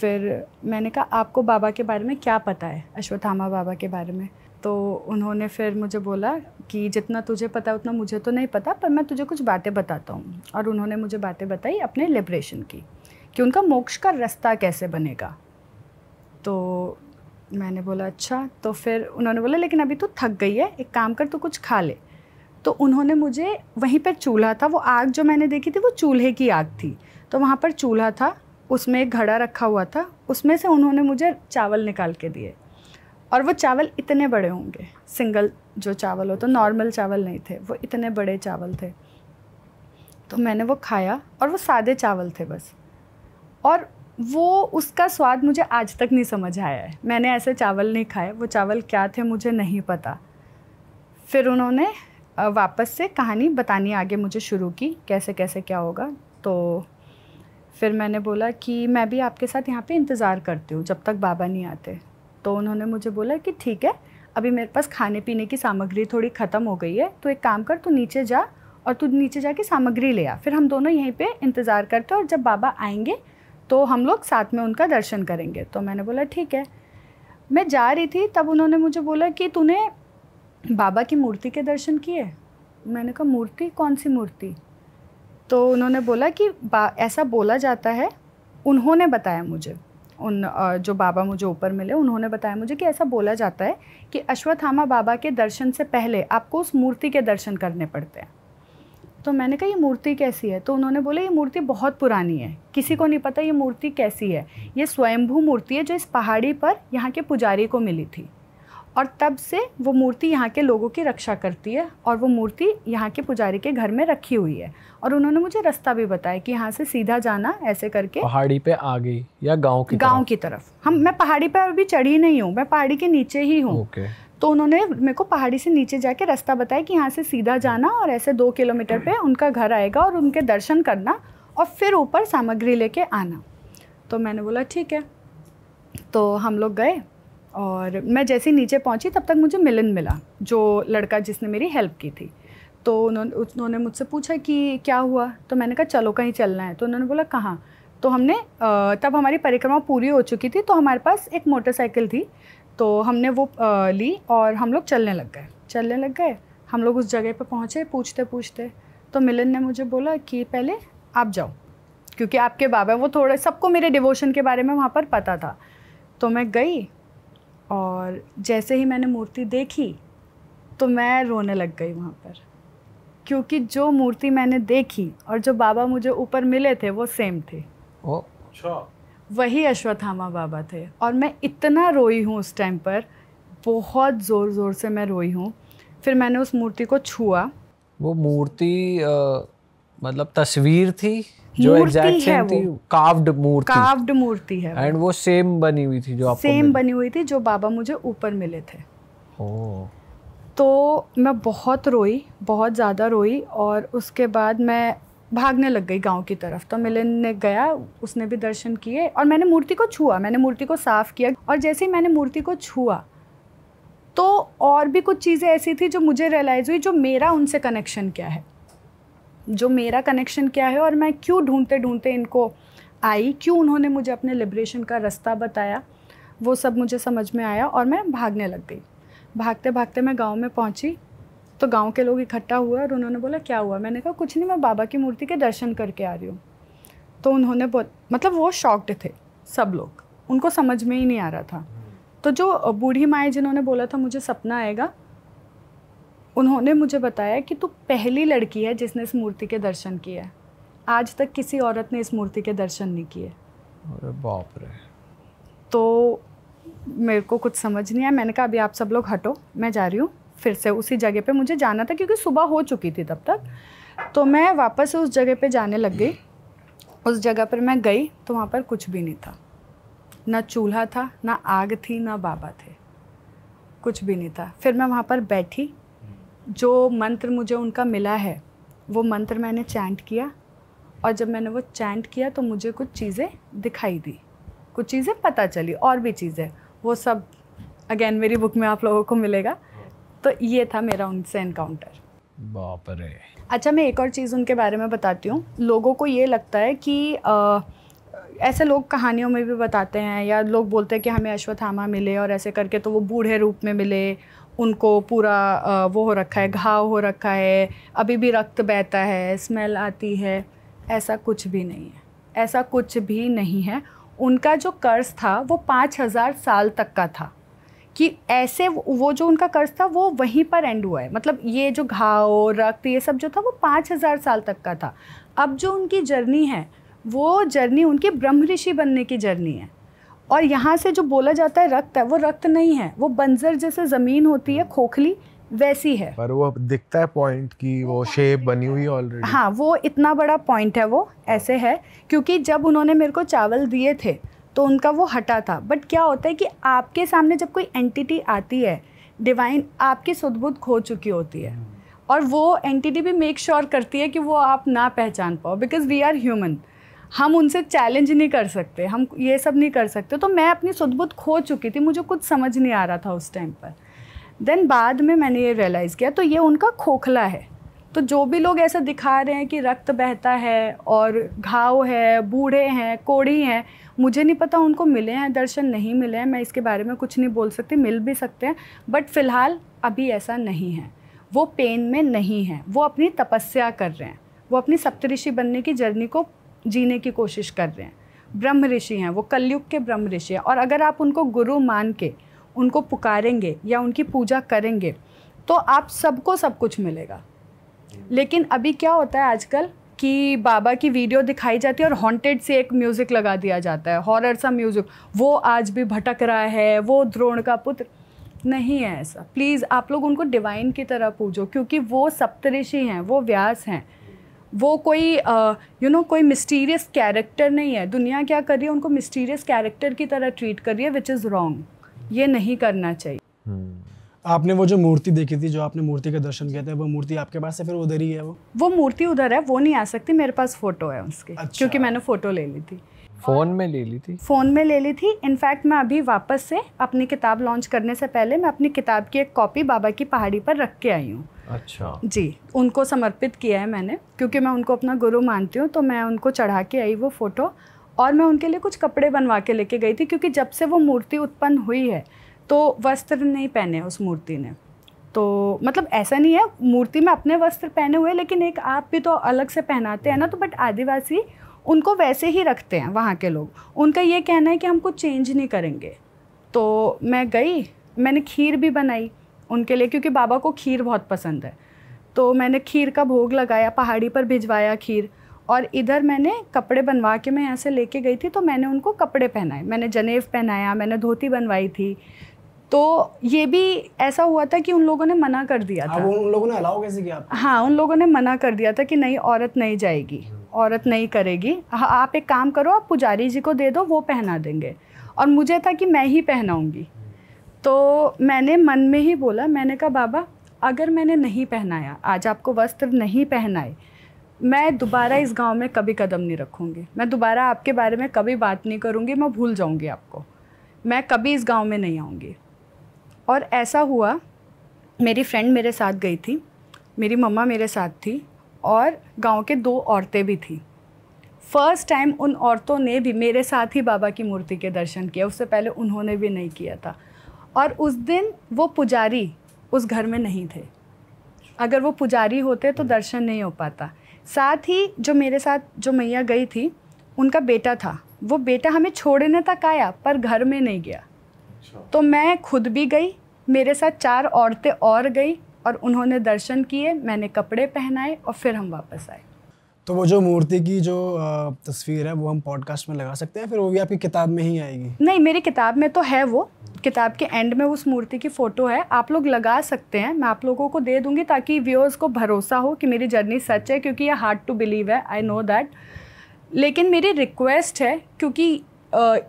फिर मैंने कहा आपको बाबा के बारे में क्या पता है अश्वत्थामा हाँ बाबा के बारे में तो उन्होंने फिर मुझे बोला कि जितना तुझे पता उतना मुझे तो नहीं पता पर मैं तुझे कुछ बातें बताता हूँ और उन्होंने मुझे बातें बताई अपने लिब्रेशन की कि उनका मोक्ष का रास्ता कैसे बनेगा तो मैंने बोला अच्छा तो फिर उन्होंने बोला लेकिन अभी तो थक गई है एक काम कर तू कुछ खा ले तो उन्होंने मुझे वहीं पर चूल्हा था वो आग जो मैंने देखी थी वो चूल्हे की आग थी तो वहाँ पर चूल्हा था उसमें एक घड़ा रखा हुआ था उसमें से उन्होंने मुझे चावल निकाल के दिए और वो चावल इतने बड़े होंगे सिंगल जो चावल हो तो नॉर्मल चावल नहीं थे वो इतने बड़े चावल थे तो मैंने वो खाया और वो सादे चावल थे बस और वो उसका स्वाद मुझे आज तक नहीं समझ आया है मैंने ऐसे चावल नहीं खाए वो चावल क्या थे मुझे नहीं पता फिर उन्होंने वापस से कहानी बतानी आगे मुझे शुरू की कैसे कैसे क्या होगा तो फिर मैंने बोला कि मैं भी आपके साथ यहाँ पे इंतज़ार करती हूँ जब तक बाबा नहीं आते तो उन्होंने मुझे बोला कि ठीक है अभी मेरे पास खाने पीने की सामग्री थोड़ी ख़त्म हो गई है तो एक काम कर तू नीचे जा और तू नीचे जा के सामग्री ले आ फिर हम दोनों यहीं पे इंतज़ार करते और जब बाबा आएंगे तो हम लोग साथ में उनका दर्शन करेंगे तो मैंने बोला ठीक है मैं जा रही थी तब उन्होंने मुझे बोला कि तूने बाबा की मूर्ति के दर्शन किए मैंने कहा मूर्ति कौन सी मूर्ति तो उन्होंने बोला कि ऐसा बोला जाता है उन्होंने बताया मुझे उन जो बाबा मुझे ऊपर मिले उन्होंने बताया मुझे कि ऐसा बोला जाता है कि अश्वत्थामा बाबा के दर्शन से पहले आपको उस मूर्ति के दर्शन करने पड़ते हैं तो मैंने कहा ये मूर्ति कैसी है तो उन्होंने बोले ये मूर्ति बहुत पुरानी है किसी को नहीं पता ये मूर्ति कैसी है ये स्वयंभू मूर्ति है जो इस पहाड़ी पर यहाँ के पुजारी को मिली थी और तब से वो मूर्ति यहाँ के लोगों की रक्षा करती है और वो मूर्ति यहाँ के पुजारी के घर में रखी हुई है और उन्होंने मुझे रास्ता भी बताया कि यहाँ से सीधा जाना ऐसे करके पहाड़ी पे आ गई या गांव की गांव की तरफ हम मैं पहाड़ी पे अभी चढ़ी नहीं हूँ मैं पहाड़ी के नीचे ही हूँ तो उन्होंने मेरे को पहाड़ी से नीचे जाके रास्ता बताया कि यहाँ से सीधा जाना और ऐसे दो किलोमीटर पे उनका घर आएगा और उनके दर्शन करना और फिर ऊपर सामग्री लेके आना तो मैंने बोला ठीक है तो हम लोग गए और मैं जैसे नीचे पहुंची तब तक मुझे मिलन मिला जो लड़का जिसने मेरी हेल्प की थी तो उन्होंने उन्होंने मुझसे पूछा कि क्या हुआ तो मैंने कहा चलो कहीं चलना है तो उन्होंने बोला कहाँ तो हमने तब हमारी परिक्रमा पूरी हो चुकी थी तो हमारे पास एक मोटरसाइकिल थी तो हमने वो ली और हम लोग चलने लग गए चलने लग गए हम लोग उस जगह पर पहुँचे पूछते पूछते तो मिलन ने मुझे बोला कि पहले आप जाओ क्योंकि आपके बाबा वो थोड़े सबको मेरे डिवोशन के बारे में वहाँ पर पता था तो मैं गई और जैसे ही मैंने मूर्ति देखी तो मैं रोने लग गई वहाँ पर क्योंकि जो मूर्ति मैंने देखी और जो बाबा मुझे ऊपर मिले थे वो सेम थे ओ अच्छा। वही अश्वत्थामा बाबा थे और मैं इतना रोई हूँ उस टाइम पर बहुत ज़ोर ज़ोर से मैं रोई हूँ फिर मैंने उस मूर्ति को छुआ वो मूर्ति मतलब तस्वीर थी जो एग्जैक्ट है थी कार्व्ड मूर्ति कार्व्ड मूर्ति है एंड वो सेम बनी हुई थी जो आपको सेम बनी हुई थी जो बाबा मुझे ऊपर मिले थे ओ oh। तो मैं बहुत रोई बहुत ज़्यादा रोई और उसके बाद मैं भागने लग गई गांव की तरफ तो मिलन ने गया उसने भी दर्शन किए और मैंने मूर्ति को छुआ मैंने मूर्ति को साफ़ किया और जैसे ही मैंने मूर्ति को छुआ तो और भी कुछ चीज़ें ऐसी थी जो मुझे रियलाइज़ हुई जो मेरा उनसे कनेक्शन क्या है जो मेरा कनेक्शन क्या है और मैं क्यों ढूंढते ढूंढते इनको आई क्यों उन्होंने मुझे अपने लिब्रेशन का रास्ता बताया वो सब मुझे समझ में आया और मैं भागने लग गई भागते भागते मैं गांव में पहुंची तो गांव के लोग इकट्ठा हुआ और उन्होंने बोला क्या हुआ मैंने कहा कुछ नहीं मैं बाबा की मूर्ति के दर्शन करके आ रही हूँ तो उन्होंने बोल मतलब वो शॉक्ड थे सब लोग उनको समझ में ही नहीं आ रहा था तो जो बूढ़ी माए जिन्होंने बोला था मुझे सपना आएगा उन्होंने मुझे बताया कि तू पहली लड़की है जिसने इस मूर्ति के दर्शन किए आज तक किसी औरत ने इस मूर्ति के दर्शन नहीं किए बाप रे तो मेरे को कुछ समझ नहीं आया मैंने कहा अभी आप सब लोग हटो मैं जा रही हूँ फिर से उसी जगह पे मुझे जाना था क्योंकि सुबह हो चुकी थी तब तक तो मैं वापस उस जगह पे जाने लग गई उस जगह पर मैं गई तो वहाँ पर कुछ भी नहीं था ना चूल्हा था ना आग थी ना बाबा थे कुछ भी नहीं था फिर मैं वहाँ पर बैठी जो मंत्र मुझे उनका मिला है वो मंत्र मैंने चैंट किया और जब मैंने वो चैंट किया तो मुझे कुछ चीज़ें दिखाई दी कुछ चीज़ें पता चली और भी चीज़ें वो सब अगेन मेरी बुक में आप लोगों को मिलेगा तो ये था मेरा उनसे इनकाउंटर बापरे रे अच्छा मैं एक और चीज़ उनके बारे में बताती हूँ लोगों को ये लगता है कि आ, ऐसे लोग कहानियों में भी बताते हैं या लोग बोलते हैं कि हमें अश्वत्थामा मिले और ऐसे करके तो वो बूढ़े रूप में मिले उनको पूरा वो हो रखा है घाव हो रखा है अभी भी रक्त बहता है स्मेल आती है ऐसा कुछ भी नहीं है ऐसा कुछ भी नहीं है उनका जो कर्ज था वो पाँच हज़ार साल तक का था कि ऐसे वो जो उनका कर्ज था वो वहीं पर एंड हुआ है मतलब ये जो घाव रक्त ये सब जो था वो पाँच हज़ार साल तक का था अब जो उनकी जर्नी है वो जर्नी उनकी ब्रह्म ऋषि बनने की जर्नी है और यहाँ से जो बोला जाता है रक्त है वो रक्त नहीं है वो बंजर जैसे ज़मीन होती है खोखली वैसी है पर वो दिखता है पॉइंट की वो शेप बनी हुई ऑलरेडी हाँ वो इतना बड़ा पॉइंट है वो ऐसे है क्योंकि जब उन्होंने मेरे को चावल दिए थे तो उनका वो हटा था बट क्या होता है कि आपके सामने जब कोई एंटिटी आती है डिवाइन आपकी सुदबुद खो चुकी होती है हम्म। और वो एंटिटी भी मेक श्योर sure करती है कि वो आप ना पहचान पाओ बिकॉज वी आर ह्यूमन हम उनसे चैलेंज नहीं कर सकते हम ये सब नहीं कर सकते तो मैं अपनी सुदबुद खो चुकी थी मुझे कुछ समझ नहीं आ रहा था उस टाइम पर देन बाद में मैंने ये रियलाइज़ किया तो ये उनका खोखला है तो जो भी लोग ऐसा दिखा रहे हैं कि रक्त बहता है और घाव है बूढ़े हैं कोड़ी हैं मुझे नहीं पता उनको मिले हैं दर्शन नहीं मिले हैं मैं इसके बारे में कुछ नहीं बोल सकती मिल भी सकते हैं बट फ़िलहाल अभी ऐसा नहीं है वो पेन में नहीं है वो अपनी तपस्या कर रहे हैं वो अपनी सप्तऋषि बनने की जर्नी को जीने की कोशिश कर रहे हैं ब्रह्म ऋषि हैं वो कलयुग के ब्रह्म ऋषि हैं और अगर आप उनको गुरु मान के उनको पुकारेंगे या उनकी पूजा करेंगे तो आप सबको सब कुछ मिलेगा लेकिन अभी क्या होता है आजकल कि बाबा की वीडियो दिखाई जाती है और हॉन्टेड से एक म्यूज़िक लगा दिया जाता है हॉरर सा म्यूज़िक वो आज भी भटक रहा है वो द्रोण का पुत्र नहीं है ऐसा प्लीज़ आप लोग उनको डिवाइन की तरह पूजो क्योंकि वो सप्तऋषि हैं वो व्यास हैं वो कोई यू नो you know, कोई मिस्टीरियस कैरेक्टर नहीं है दुनिया क्या कर रही है उनको मिस्टीरियस कैरेक्टर की तरह ट्रीट कर रही है विच इज़ रॉन्ग ये नहीं करना चाहिए हम्म। आपने वो जो मूर्ति देखी थी जो आपने मूर्ति का दर्शन किया था वो मूर्ति आपके पास है फिर उधर ही है वो वो मूर्ति उधर है वो नहीं आ सकती मेरे पास फोटो है उसके अच्छा। क्योंकि मैंने फोटो ले ली थी फ़ोन में ले ली थी फ़ोन में ले ली थी इनफैक्ट मैं अभी वापस से अपनी किताब लॉन्च करने से पहले मैं अपनी किताब की एक कॉपी बाबा की पहाड़ी पर रख के आई हूँ अच्छा जी उनको समर्पित किया है मैंने क्योंकि मैं उनको अपना गुरु मानती हूँ तो मैं उनको चढ़ा के आई वो फ़ोटो और मैं उनके लिए कुछ कपड़े बनवा के लेके गई थी क्योंकि जब से वो मूर्ति उत्पन्न हुई है तो वस्त्र नहीं पहने उस मूर्ति ने तो मतलब ऐसा नहीं है मूर्ति में अपने वस्त्र पहने हुए लेकिन एक आप भी तो अलग से पहनाते हैं ना तो बट आदिवासी उनको वैसे ही रखते हैं वहाँ के लोग उनका ये कहना है कि हम कुछ चेंज नहीं करेंगे तो मैं गई मैंने खीर भी बनाई उनके लिए क्योंकि बाबा को खीर बहुत पसंद है तो मैंने खीर का भोग लगाया पहाड़ी पर भिजवाया खीर और इधर मैंने कपड़े बनवा के मैं यहाँ से लेके गई थी तो मैंने उनको कपड़े पहनाए मैंने जनेब पहनाया मैंने धोती बनवाई थी तो ये भी ऐसा हुआ था कि उन लोगों ने मना कर दिया हाँ, था वो उन लोगों ने अलाउ कैसे किया हाँ उन लोगों ने मना कर दिया था कि नहीं औरत नहीं जाएगी हम्म। औरत नहीं करेगी हाँ, आप एक काम करो आप पुजारी जी को दे दो वो पहना देंगे और मुझे था कि मैं ही पहनाऊंगी तो मैंने मन में ही बोला मैंने कहा बाबा अगर मैंने नहीं पहनाया आज आपको वस्त्र नहीं पहनाए मैं दोबारा इस गांव में कभी कदम नहीं रखूँगी मैं दोबारा आपके बारे में कभी बात नहीं करूँगी मैं भूल जाऊँगी आपको मैं कभी इस गांव में नहीं आऊँगी और ऐसा हुआ मेरी फ्रेंड मेरे साथ गई थी मेरी मम्मा मेरे साथ थी और गांव के दो औरतें भी थीं फर्स्ट टाइम उन औरतों ने भी मेरे साथ ही बाबा की मूर्ति के दर्शन किया उससे पहले उन्होंने भी नहीं किया था और उस दिन वो पुजारी उस घर में नहीं थे अगर वो पुजारी होते तो दर्शन नहीं हो पाता साथ ही जो मेरे साथ जो मैया गई थी उनका बेटा था वो बेटा हमें छोड़ने तक आया पर घर में नहीं गया अच्छा। तो मैं खुद भी गई मेरे साथ चार औरतें और गई और उन्होंने दर्शन किए मैंने कपड़े पहनाए और फिर हम वापस आए तो वो जो मूर्ति की जो तस्वीर है वो हम पॉडकास्ट में लगा सकते हैं फिर वो भी आपकी किताब में ही आएगी नहीं मेरी किताब में तो है वो किताब के एंड में उस मूर्ति की फ़ोटो है आप लोग लगा सकते हैं मैं आप लोगों को दे दूंगी ताकि व्यूअर्स को भरोसा हो कि मेरी जर्नी सच है क्योंकि ये हार्ड टू बिलीव है आई नो दैट लेकिन मेरी रिक्वेस्ट है क्योंकि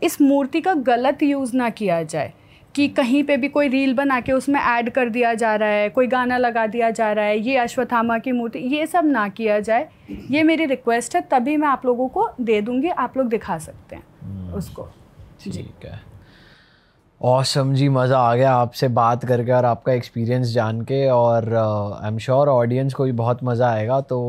इस मूर्ति का गलत यूज़ ना किया जाए कि कहीं पे भी कोई रील बना के उसमें ऐड कर दिया जा रहा है कोई गाना लगा दिया जा रहा है ये अश्वत्थामा की मूर्ति ये सब ना किया जाए ये मेरी रिक्वेस्ट है तभी मैं आप लोगों को दे दूँगी आप लोग दिखा सकते हैं हम्म। उसको ठीक है ऑसम जी मज़ा आ गया आपसे बात करके और आपका एक्सपीरियंस जान के और आई एम श्योर ऑडियंस को भी बहुत मज़ा आएगा तो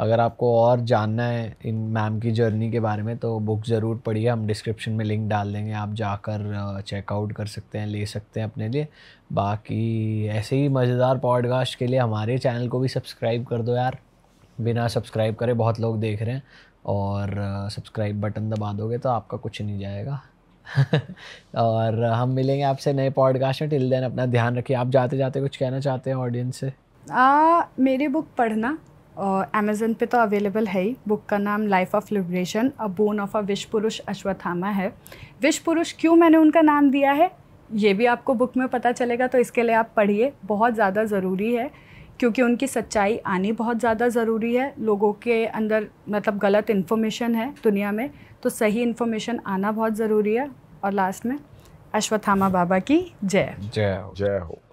अगर आपको और जानना है इन मैम की जर्नी के बारे में तो बुक ज़रूर पढ़िए हम डिस्क्रिप्शन में लिंक डाल देंगे आप जाकर चेकआउट कर सकते हैं ले सकते हैं अपने लिए बाकी ऐसे ही मज़ेदार पॉडकास्ट के लिए हमारे चैनल को भी सब्सक्राइब कर दो यार बिना सब्सक्राइब करे बहुत लोग देख रहे हैं और सब्सक्राइब बटन दबा दोगे तो आपका कुछ नहीं जाएगा [laughs] और हम मिलेंगे आपसे नए पॉडकास्ट में टिल देन अपना ध्यान रखिए आप जाते जाते कुछ कहना चाहते हैं ऑडियंस से आ, मेरी बुक पढ़ना अमेज़न पे तो अवेलेबल है ही बुक का नाम life of liberation a boon of a wish पुरुष अश्वत्थामा है विश पुरुष क्यों मैंने उनका नाम दिया है ये भी आपको बुक में पता चलेगा तो इसके लिए आप पढ़िए बहुत ज़्यादा ज़रूरी है क्योंकि उनकी सच्चाई आनी बहुत ज़्यादा ज़रूरी है लोगों के अंदर मतलब गलत इन्फॉर्मेशन है दुनिया में तो सही इन्फॉर्मेशन आना बहुत ज़रूरी है और लास्ट में अश्वत्थामा बाबा की जय जय जय हो